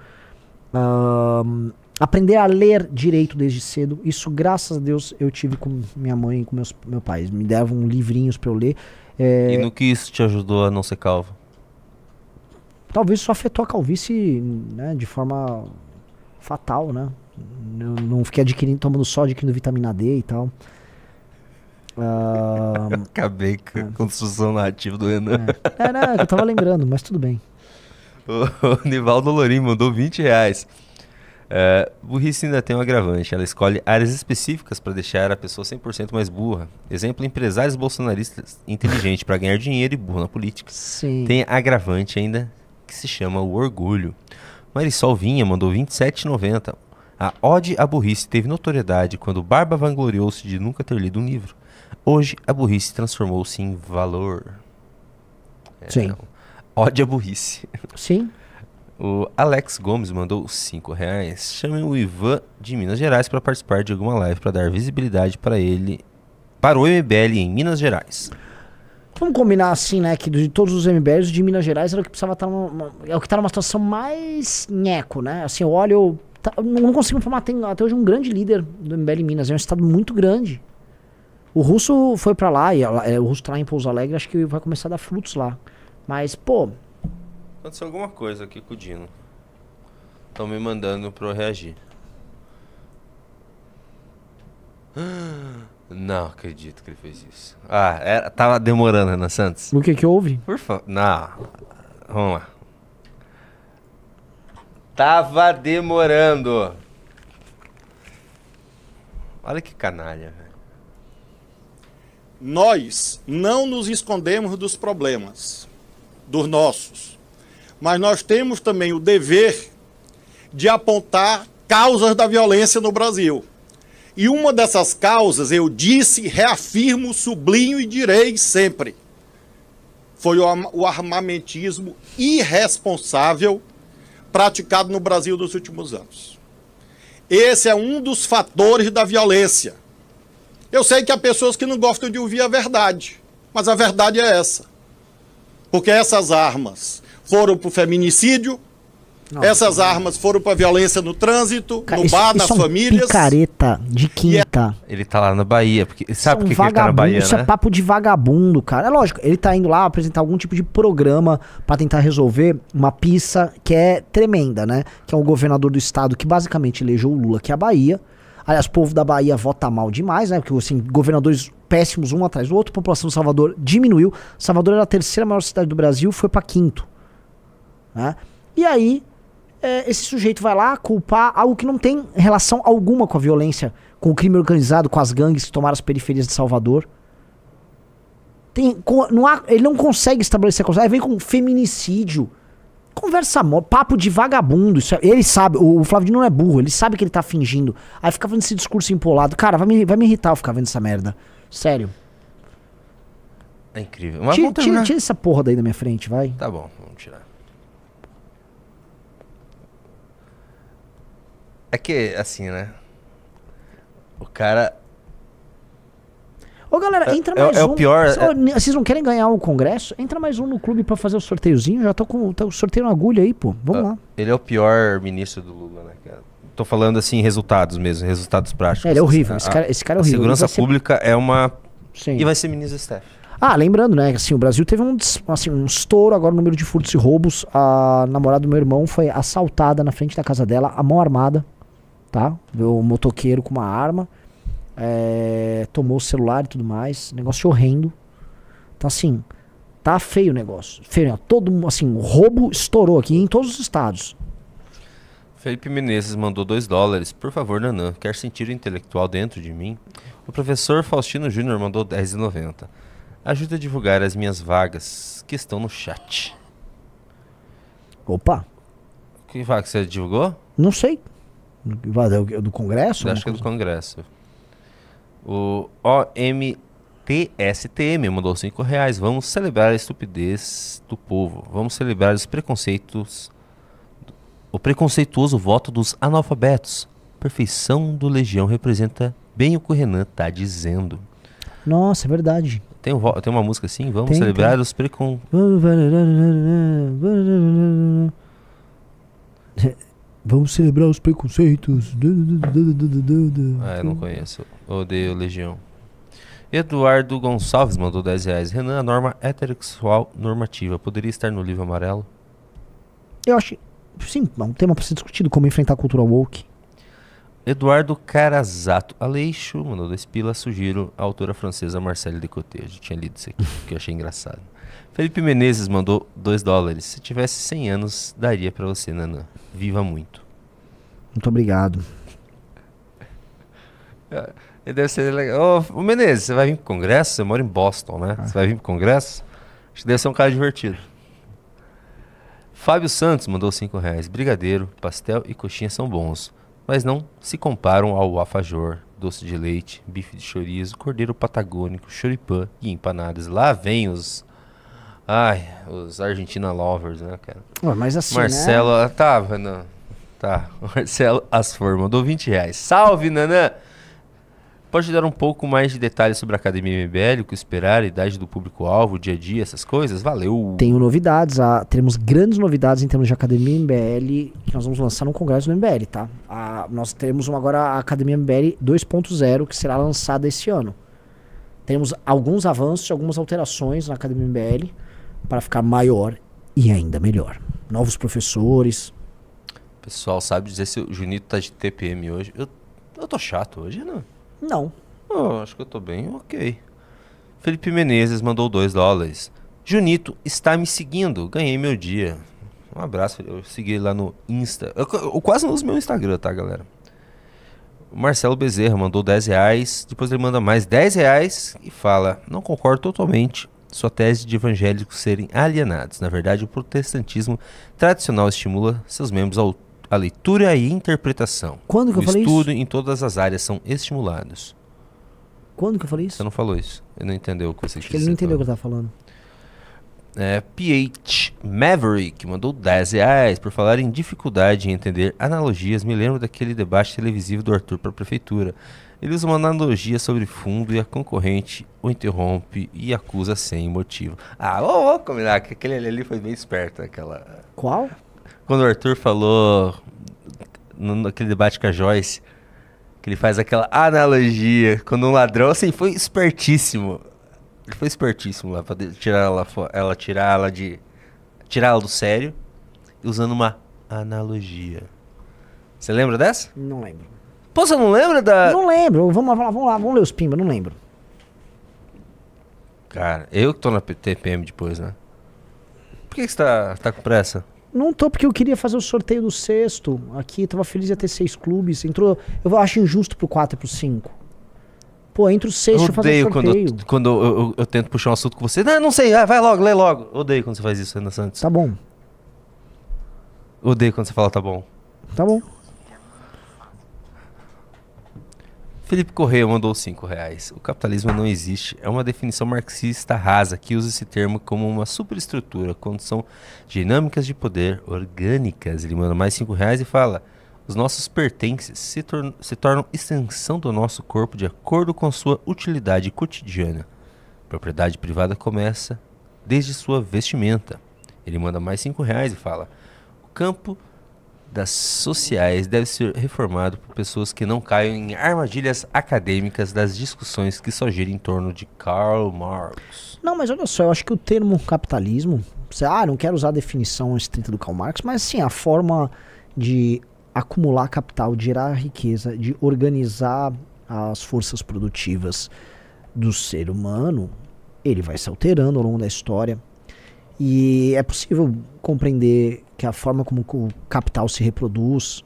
Um, Aprender a ler direito desde cedo. Isso, graças a Deus, eu tive com minha mãe e com meus, meu pai. Me davam livrinhos para eu ler. É... E no que isso te ajudou a não ser calvo? Talvez isso afetou a calvície né, de forma fatal, né? Eu não fiquei adquirindo, tomando só, adquirindo vitamina D e tal. Uh... Acabei com é. a construção narrativa do Renan. É. Era, é, né, eu tava lembrando, mas tudo bem. O, o Nivaldo Lorim mandou 20 reais. Uh, burrice ainda tem um agravante. Ela escolhe áreas específicas para deixar a pessoa 100% mais burra. Exemplo, empresários bolsonaristas inteligentes para ganhar dinheiro e burro na política. Sim. Tem agravante ainda que se chama o orgulho. Marisol Vinha mandou 27,90. A Ode à Burrice teve notoriedade quando Barba vangloriou-se de nunca ter lido um livro. Hoje, a burrice transformou-se em valor. É, Sim. Ode à burrice. Sim. O Alex Gomes mandou 5 reais. Chamem o Ivan de Minas Gerais para participar de alguma live para dar visibilidade para ele, para o MBL em Minas Gerais. Vamos combinar assim, né? Que de todos os MBLs, o de Minas Gerais era o que precisava estar tá numa, é o que está numa situação mais nheco, né? Assim, eu tá, eu não consigo formar tem, até hoje um grande líder do MBL em Minas. É um estado muito grande. O russo foi para lá, e é, o russo tá lá em Pouso Alegre, acho que vai começar a dar frutos lá. Mas, pô, Aconteceu alguma coisa aqui com o Dino. Estão me mandando pra eu reagir. Não acredito que ele fez isso. Ah, era, é, tava demorando, Renan Santos. O que que houve? Por favor. Não. Vamos lá. Tava demorando. Olha que canalha, velho. Nós não nos escondemos dos problemas, dos nossos mas nós temos também o dever de apontar causas da violência no Brasil. E uma dessas causas, eu disse, reafirmo, sublinho e direi sempre, foi o armamentismo irresponsável praticado no Brasil nos últimos anos. Esse é um dos fatores da violência. Eu sei que há pessoas que não gostam de ouvir a verdade, mas a verdade é essa. Porque essas armas foram para o feminicídio, essas armas foram para violência no trânsito, cara, no bar, isso, nas isso é famílias. Picareta de é quinta. É... Ele tá lá na Bahia, porque sabe é por que, que ele tá na Bahia? Isso né? é papo de vagabundo, cara. É lógico, ele tá indo lá apresentar algum tipo de programa para tentar resolver uma pista que é tremenda, né? Que é o governador do estado que basicamente elegeu o Lula, que é a Bahia. Aliás, o povo da Bahia vota mal demais, né? Porque, assim, governadores péssimos um atrás do outro, a população do Salvador diminuiu. Salvador era a terceira maior cidade do Brasil, foi para quinto. Né? E aí, é, esse sujeito vai lá culpar algo que não tem relação alguma com a violência, com o crime organizado, com as gangues que tomaram as periferias de Salvador. Tem, com, não há, ele não consegue estabelecer aí vem com feminicídio. Conversa papo de vagabundo. Isso, é, ele sabe, o, o Flávio não é burro, ele sabe que ele tá fingindo. Aí fica vendo esse discurso empolado. Cara, vai me, vai me irritar eu ficar vendo essa merda. Sério. É incrível. Mas tira, tira, tira, essa porra daí da minha frente, vai. Tá bom. É que, assim, né? O cara. Ô, galera, é, entra é mais é, um. É o pior. Vocês não querem ganhar o congresso? Entra mais um no clube para fazer o sorteiozinho. Já tô com tá, o sorteio na agulha aí, pô. Vamos ah, lá. Ele é o pior ministro do Lula, né, cara? Tô falando assim, resultados mesmo, resultados práticos. ele é assim, horrível. Esse, né? cara, esse cara é horrível. segurança pública é uma. Sim. E vai ser ministro steph Ah, lembrando, né? Assim, o Brasil teve um, assim, um estouro agora no número de furtos e roubos. A namorada do meu irmão foi assaltada na frente da casa dela, a mão armada tá? O motoqueiro com uma arma é, tomou o celular e tudo mais. Negócio horrendo. Então, assim, tá feio o negócio. Feio, né? todo assim, o roubo estourou aqui em todos os estados. Felipe Menezes mandou 2 dólares. Por favor, Nanã, quer sentir o intelectual dentro de mim? O professor Faustino Júnior mandou 10,90. Ajuda a divulgar as minhas vagas que estão no chat. Opa! Que vaga você divulgou? Não sei. É do, Congresso? Acho que é do Congresso. O OMTSTM mandou 5 reais. Vamos celebrar a estupidez do povo. Vamos celebrar os preconceitos. O preconceituoso voto dos analfabetos. Perfeição do Legião representa bem o que o Renan está dizendo. Nossa, é verdade. Tem, um, tem uma música assim? Vamos tem, celebrar tem. os preconceitos. Vamos celebrar os preconceitos. Ah, eu não conheço. Odeio Legião. Eduardo Gonçalves mandou 10 reais. Renan, a norma heterossexual normativa poderia estar no livro amarelo? Eu acho. Sim, é um tema para ser discutido: como enfrentar a cultura woke. Eduardo Carazato Aleixo mandou 10 pilas. Sugiro a autora francesa Marcelle Decote Eu já tinha lido isso aqui, que eu achei engraçado. Felipe Menezes mandou 2 dólares. Se tivesse 100 anos, daria para você, Nanã. Viva muito. Muito obrigado. Ele é, deve ser legal. Ô, Menezes, você vai vir pro congresso? Você mora em Boston, né? Ah. Você vai vir pro congresso? Acho que deve ser um cara divertido. Fábio Santos mandou 5 reais. Brigadeiro, pastel e coxinha são bons, mas não se comparam ao afajor, doce de leite, bife de chorizo, cordeiro patagônico, choripã e empanadas. Lá vem os Ai, os Argentina Lovers, né, cara? Ué, mas assim, né? Marcelo, né? tá, Renan. Tá, Marcelo Asfor mandou 20 reais. Salve, Nanã! Pode dar um pouco mais de detalhes sobre a Academia MBL, o que esperar, a idade do público-alvo, dia a dia, essas coisas? Valeu! Tenho novidades, ah, teremos grandes novidades em termos de Academia MBL, que nós vamos lançar no Congresso do MBL, tá? Ah, nós teremos agora a Academia MBL 2.0, que será lançada esse ano. Temos alguns avanços, algumas alterações na Academia MBL para ficar maior e ainda melhor. Novos professores. Pessoal, sabe dizer se o Junito tá de TPM hoje? Eu, eu tô chato hoje, né? não? Não. Oh, acho que eu tô bem, ok. Felipe Menezes mandou 2 dólares. Junito está me seguindo, ganhei meu dia. Um abraço, eu segui lá no Insta. Eu, eu, quase não uso meu Instagram, tá, galera? Marcelo Bezerra mandou 10 reais, depois ele manda mais 10 reais e fala: Não concordo totalmente sua tese de evangélicos serem alienados. Na verdade, o protestantismo tradicional estimula seus membros ao, à leitura e interpretação. Quando que o eu falei isso? estudo em todas as áreas são estimulados. Quando que eu falei isso? Você não falou isso. Ele não entendeu o que você Acho que ele não entendeu o que eu estava falando. É, PH Maverick mandou 10 reais por falar em dificuldade em entender analogias. Me lembro daquele debate televisivo do Arthur para a prefeitura. Ele usa uma analogia sobre fundo e a concorrente o interrompe e acusa sem motivo. Ah, vou combinar que aquele ali foi bem esperto. Aquela... Qual? Quando o Arthur falou naquele debate com a Joyce, que ele faz aquela analogia quando um ladrão, assim, foi espertíssimo. Ele foi espertíssimo lá pra tirar ela, ela tirar ela de. tirar ela do sério, usando uma analogia. Você lembra dessa? Não lembro. Pô, você não lembra da. Não lembro. Vamos lá, vamos lá, vamos ler os pimba, não lembro. Cara, eu que tô na TPM depois, né? Por que, que você tá, tá com pressa? Não tô, porque eu queria fazer o sorteio do sexto. Aqui, tava feliz de ter seis clubes. Entrou. Eu acho injusto pro 4 e pro 5. Pô, entre o sexto eu fazer o sorteio. Quando, quando eu, eu, eu, tento puxar um assunto com você. Não, ah, não sei, ah, vai logo, lê logo. Odeio quando você faz isso, Ana Santos. Tá bom. Odeio quando você fala tá bom. Tá bom. Felipe Correia mandou 5 reais. O capitalismo não existe. É uma definição marxista rasa que usa esse termo como uma superestrutura, quando são dinâmicas de poder orgânicas. Ele manda mais 5 reais e fala: os nossos pertences se, tor se tornam extensão do nosso corpo de acordo com sua utilidade cotidiana. Propriedade privada começa desde sua vestimenta. Ele manda mais 5 reais e fala: o campo das sociais deve ser reformado por pessoas que não caiam em armadilhas acadêmicas das discussões que só giram em torno de Karl Marx. Não, mas olha só, eu acho que o termo capitalismo, ah, não quero usar a definição estrita do Karl Marx, mas sim a forma de acumular capital, de gerar riqueza, de organizar as forças produtivas do ser humano, ele vai se alterando ao longo da história. E é possível compreender que é a forma como o capital se reproduz,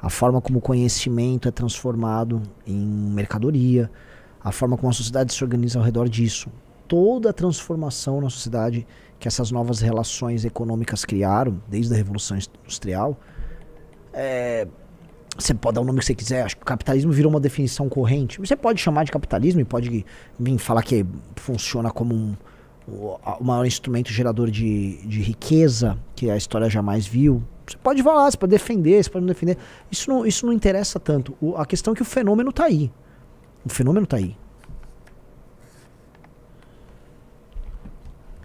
a forma como o conhecimento é transformado em mercadoria, a forma como a sociedade se organiza ao redor disso. Toda a transformação na sociedade que essas novas relações econômicas criaram, desde a Revolução Industrial, é, você pode dar o nome que você quiser, acho que o capitalismo virou uma definição corrente. Você pode chamar de capitalismo e pode vir falar que funciona como um, o, o maior instrumento gerador de, de riqueza que a história jamais viu. Você pode falar, você pode defender, você pode não defender. Isso não, isso não interessa tanto. O, a questão é que o fenômeno está aí. O fenômeno está aí.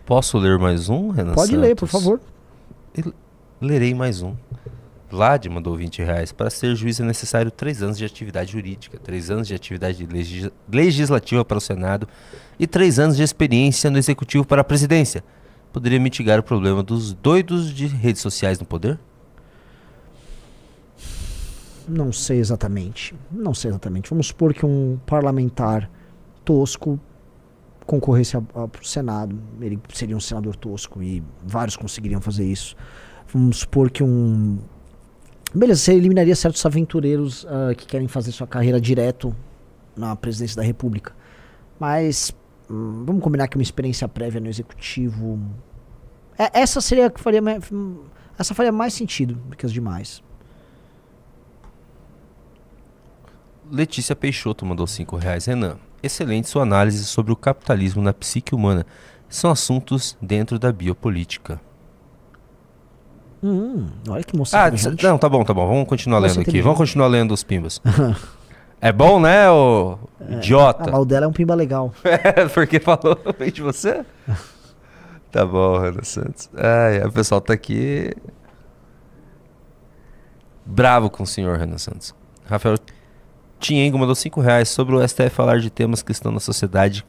Posso ler mais um, Renan? Pode Santos? ler, por favor. lerei mais um. Vlad mandou 20 reais. Para ser juiz é necessário três anos de atividade jurídica, três anos de atividade legis legislativa para o Senado e três anos de experiência no Executivo para a presidência. Poderia mitigar o problema dos doidos de redes sociais no poder? Não sei exatamente. Não sei exatamente. Vamos supor que um parlamentar tosco concorresse ao Senado. Ele seria um senador tosco e vários conseguiriam fazer isso. Vamos supor que um Beleza, você eliminaria certos aventureiros uh, que querem fazer sua carreira direto na presidência da República. Mas hum, vamos combinar que uma experiência prévia no executivo. É, essa seria a que faria. Hum, essa faria mais sentido do que as demais. Letícia Peixoto mandou 5 reais. Renan, excelente sua análise sobre o capitalismo na psique humana. São assuntos dentro da biopolítica. Hum, olha que moçada. Ah, não, tá bom, tá bom. Vamos continuar lendo aqui. Vamos continuar lendo os pimbas. é bom, né, ô é, idiota? Ah, o dela é um pimba legal. é, porque falou bem de você? tá bom, Renan Santos. Ai, o pessoal tá aqui. Bravo com o senhor, Renan Santos. Rafael Tiengo mandou 5 reais sobre o STF falar de temas que estão na sociedade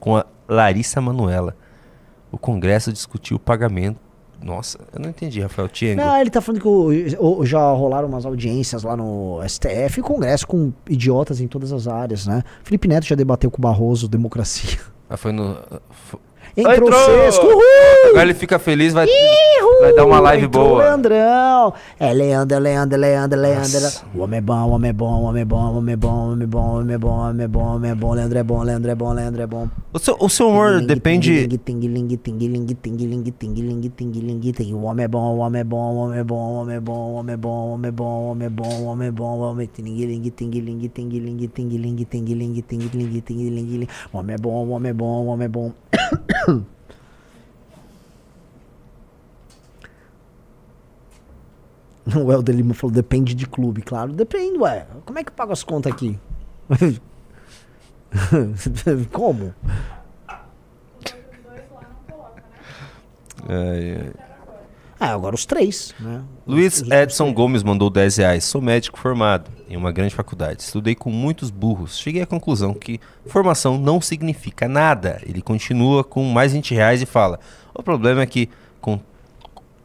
com a Larissa Manuela. O Congresso discutiu o pagamento nossa, eu não entendi, Rafael Tiengo. Não, ele tá falando que o, já rolaram umas audiências lá no STF e congresso com idiotas em todas as áreas, né? Felipe Neto já debateu com o Barroso democracia. Ah, foi no. Foi, Entrou, Entrou. sexto. Uhul. Agora ele fica feliz, vai, vai dar uma live Entrou boa. Leandrão. É Leandro, Leandro, Leandro, Leandro. Nossa. O homem é bom, o homem é bom, o homem é bom, o homem é bom, o homem é bom, o homem é bom, o homem é bom, o homem é bom, Leandro é bom, Leandro é bom, Leandro é bom. O seu, o seu humor depende. O homem é bom, o homem é bom, o homem é bom, o homem é bom, o homem é bom, o homem é bom, o homem é bom, o homem é bom, o homem é bom. O homem é bom, o homem é bom, o homem é bom. O Helder Lima falou, depende de clube, claro. Depende, ué. Como é que eu pago as contas aqui? Como? Ai, é, ai. É. Ah, agora os três. Né? Luiz Edson Gomes mandou 10 reais. Sou médico formado em uma grande faculdade. Estudei com muitos burros. Cheguei à conclusão que formação não significa nada. Ele continua com mais 20 reais e fala: O problema é que, com,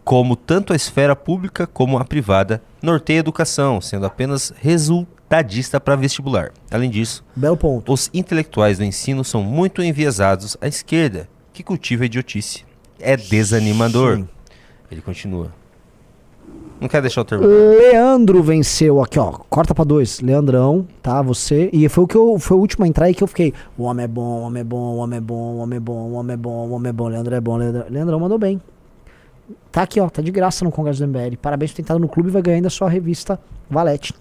como tanto a esfera pública como a privada, norteia a educação, sendo apenas resultadista para vestibular. Além disso, Belo ponto. os intelectuais do ensino são muito enviesados à esquerda, que cultiva a idiotice. É desanimador. Sim. Ele continua. Não quer deixar o termo. Leandro venceu aqui, ó. Corta pra dois. Leandrão, tá? Você. E foi o que eu. Foi o último a entrar e que eu fiquei. O homem é bom, o homem é bom, o homem é bom, o homem é bom, o homem é bom, o homem é bom, Leandro é bom, Leandro. Leandrão mandou bem. Tá aqui, ó. Tá de graça no Congresso do MBL. Parabéns por ter entrado no clube e vai ganhar ainda a sua revista Valete.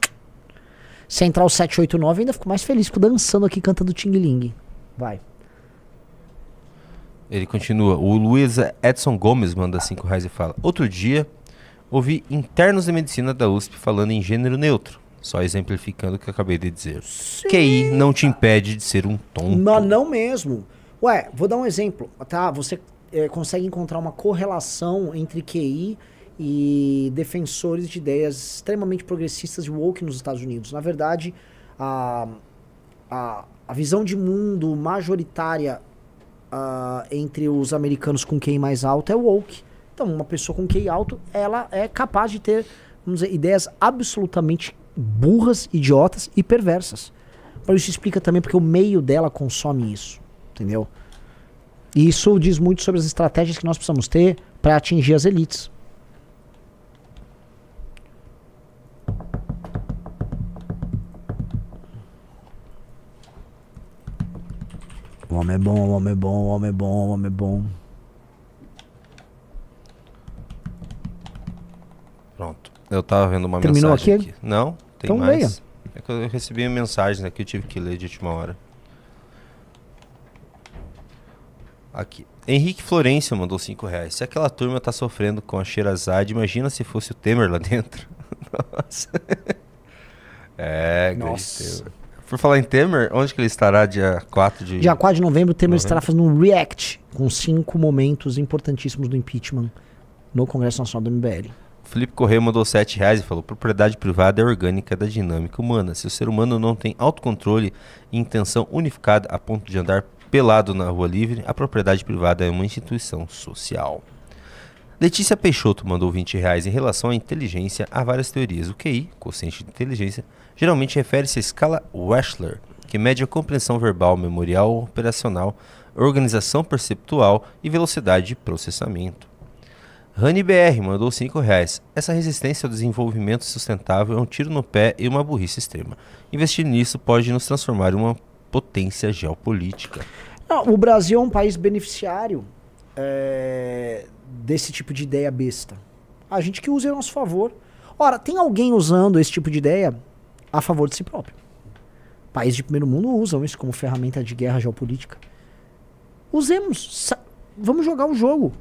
Se entrar o 789, ainda fico mais feliz, fico dançando aqui, cantando Ting Ling. Vai. Ele continua. O Luiz Edson Gomes manda 5 reais e fala: Outro dia, ouvi internos de medicina da USP falando em gênero neutro. Só exemplificando o que eu acabei de dizer. Sim. QI não te impede de ser um tombo. Mas não mesmo. Ué, vou dar um exemplo, tá? Você é, consegue encontrar uma correlação entre QI e defensores de ideias extremamente progressistas de woke nos Estados Unidos. Na verdade, a, a, a visão de mundo majoritária uh, entre os americanos com QI mais alto é o woke. Então, uma pessoa com QI alto, ela é capaz de ter, vamos dizer, ideias absolutamente burras, idiotas e perversas. Mas isso explica também porque o meio dela consome isso, entendeu? E isso diz muito sobre as estratégias que nós precisamos ter para atingir as elites. O homem é bom, o homem é bom, o homem é bom, o homem é bom. Pronto. Eu tava vendo uma Terminou mensagem aqui? aqui. Não, tem então mais. Leia. É que eu recebi uma mensagem aqui, eu tive que ler de última hora. Aqui. Henrique Florencio mandou 5 reais. Se aquela turma tá sofrendo com a Xerazade, imagina se fosse o Temer lá dentro. Nossa. É, Nossa. Por falar em Temer, onde que ele estará dia 4 de... Dia 4 de novembro, Temer novembro. estará fazendo um react com cinco momentos importantíssimos do impeachment no Congresso Nacional do MBL. Felipe Correia mandou 7 reais e falou: propriedade privada é orgânica da dinâmica humana. Se o ser humano não tem autocontrole e intenção unificada a ponto de andar pelado na rua livre, a propriedade privada é uma instituição social. Letícia Peixoto mandou 20 reais em relação à inteligência. Há várias teorias. O QI, consciente de inteligência, geralmente refere-se à escala Wechsler, que mede a compreensão verbal, memorial operacional, organização perceptual e velocidade de processamento. Rani BR mandou 5 reais. Essa resistência ao desenvolvimento sustentável é um tiro no pé e uma burrice extrema. Investir nisso pode nos transformar em uma potência geopolítica. Não, ah, o Brasil é um país beneficiário é, desse tipo de ideia besta. A gente que usa em nosso favor. Ora, tem alguém usando esse tipo de ideia a favor de si próprio. Países de primeiro mundo usam isso como ferramenta de guerra geopolítica. Usemos. Vamos jogar o um jogo.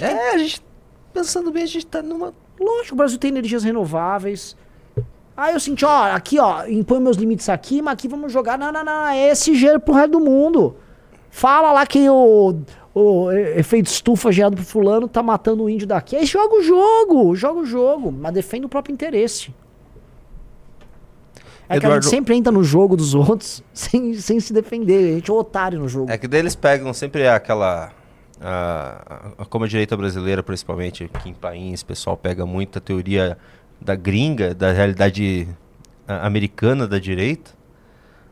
A é, tem... Tá- a gente. Pensando bem, a gente tá numa. Lógico, o Brasil tem energias renováveis. Aí eu senti, ó, aqui, ó, impõe meus limites aqui, mas aqui vamos jogar. Não, não, não. É esse gênero pro resto do mundo. Fala lá que o, o efeito estufa gerado pro fulano tá matando o índio daqui. Aí joga o jogo, joga o jogo, mas defende o próprio interesse. É Eduardo... que a gente sempre entra no jogo dos outros sem, sem se defender. A gente é um otário no jogo. É que daí eles pegam sempre aquela. A, a, como a direita brasileira, principalmente, aqui em país, o pessoal pega muito a teoria da gringa, da realidade americana da direita.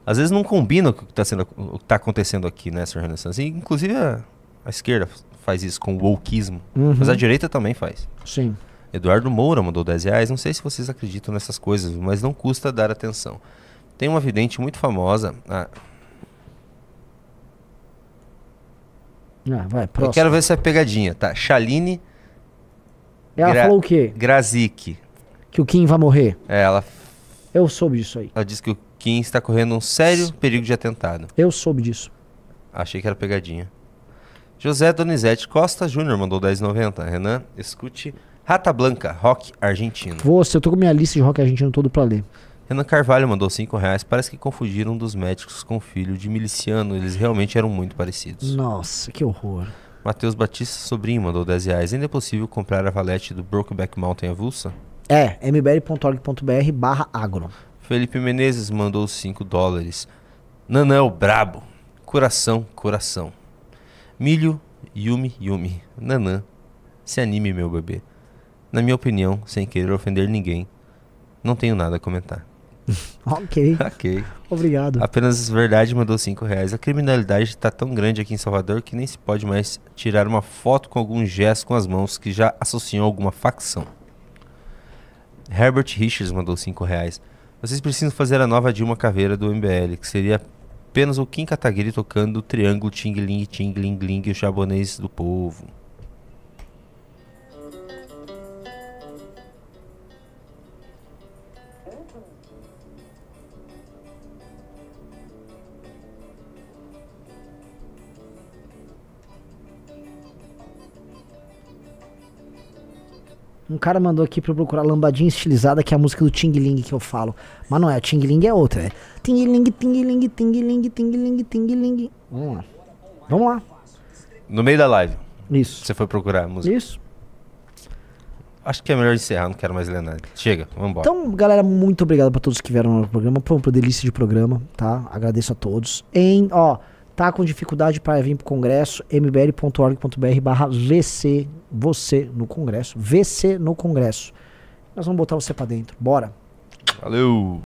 Às vezes não combina com o que está tá acontecendo aqui, né, Sr. Renan Inclusive a, a, esquerda faz isso com o wokeismo. Uhum. Mas a uhum. direita também faz. Sim. Eduardo Moura mandou 10 reais. Não sei se vocês acreditam nessas coisas, mas não custa dar atenção. Tem uma vidente muito famosa. Ah, ah vai, próximo. Eu quero ver se é pegadinha, tá? Chaline. Ela Gra falou o quê? Grazik. Que o Kim vai morrer. É, ela. Eu soube disso aí. Ela disse que o Kim está correndo um sério perigo de atentado. Eu soube disso. Achei que era pegadinha. José Donizete Costa Júnior mandou 10,90. Renan, escute Rata Blanca, rock argentino. Você, eu tô com minha lista de rock argentino todo pra ler. Renan Carvalho mandou 5 reais. Parece que confundiram dos médicos com filho de miliciano. Eles realmente eram muito parecidos. Nossa, que horror. Matheus Batista Sobrinho mandou 10 reais. Ainda é possível comprar a valete do Brokeback Mountain avulsa? É, mbrorgbr barra agro. Felipe Menezes mandou 5 dólares. Nanel, brabo. Coração, coração. Milho, Yumi, Yumi. Nanã, se anime, meu bebê. Na minha opinião, sem querer ofender ninguém, não tenho nada a comentar. ok. ok. Obrigado. Apenas Verdade mandou 5 reais. A criminalidade está tão grande aqui em Salvador que nem se pode mais tirar uma foto com algum gesto com as mãos que já associam alguma facção. Herbert Richards mandou 5 reais. Vocês precisam fazer a nova Dilma Caveira do MBL, que seria apenas o Kim Kataguiri tocando o triângulo ting-ling, ting-ling-ling, o jabonês do povo. Um cara mandou aqui pra eu procurar Lambadinha Estilizada, que é a música do Ting Ling que eu falo. Mas não é, Ting Ling é outra, é. Ting Ling, Ting Ling, Ting Ling, Ting Ling, Ting Ling. Vamos lá. Vamos lá. No meio da live. Isso. Você foi procurar a música. Isso. Acho que é melhor encerrar, não quero mais ler nada. Chega, vamos embora. Então, galera, muito obrigado para todos que vieram no programa. Foi um delícia de programa, tá? Agradeço a todos. Em, ó, Tá com dificuldade para vir para o Congresso? mbl.org.br barra VC, você no Congresso. VC no Congresso. Nós vamos botar você para dentro. Bora. Valeu!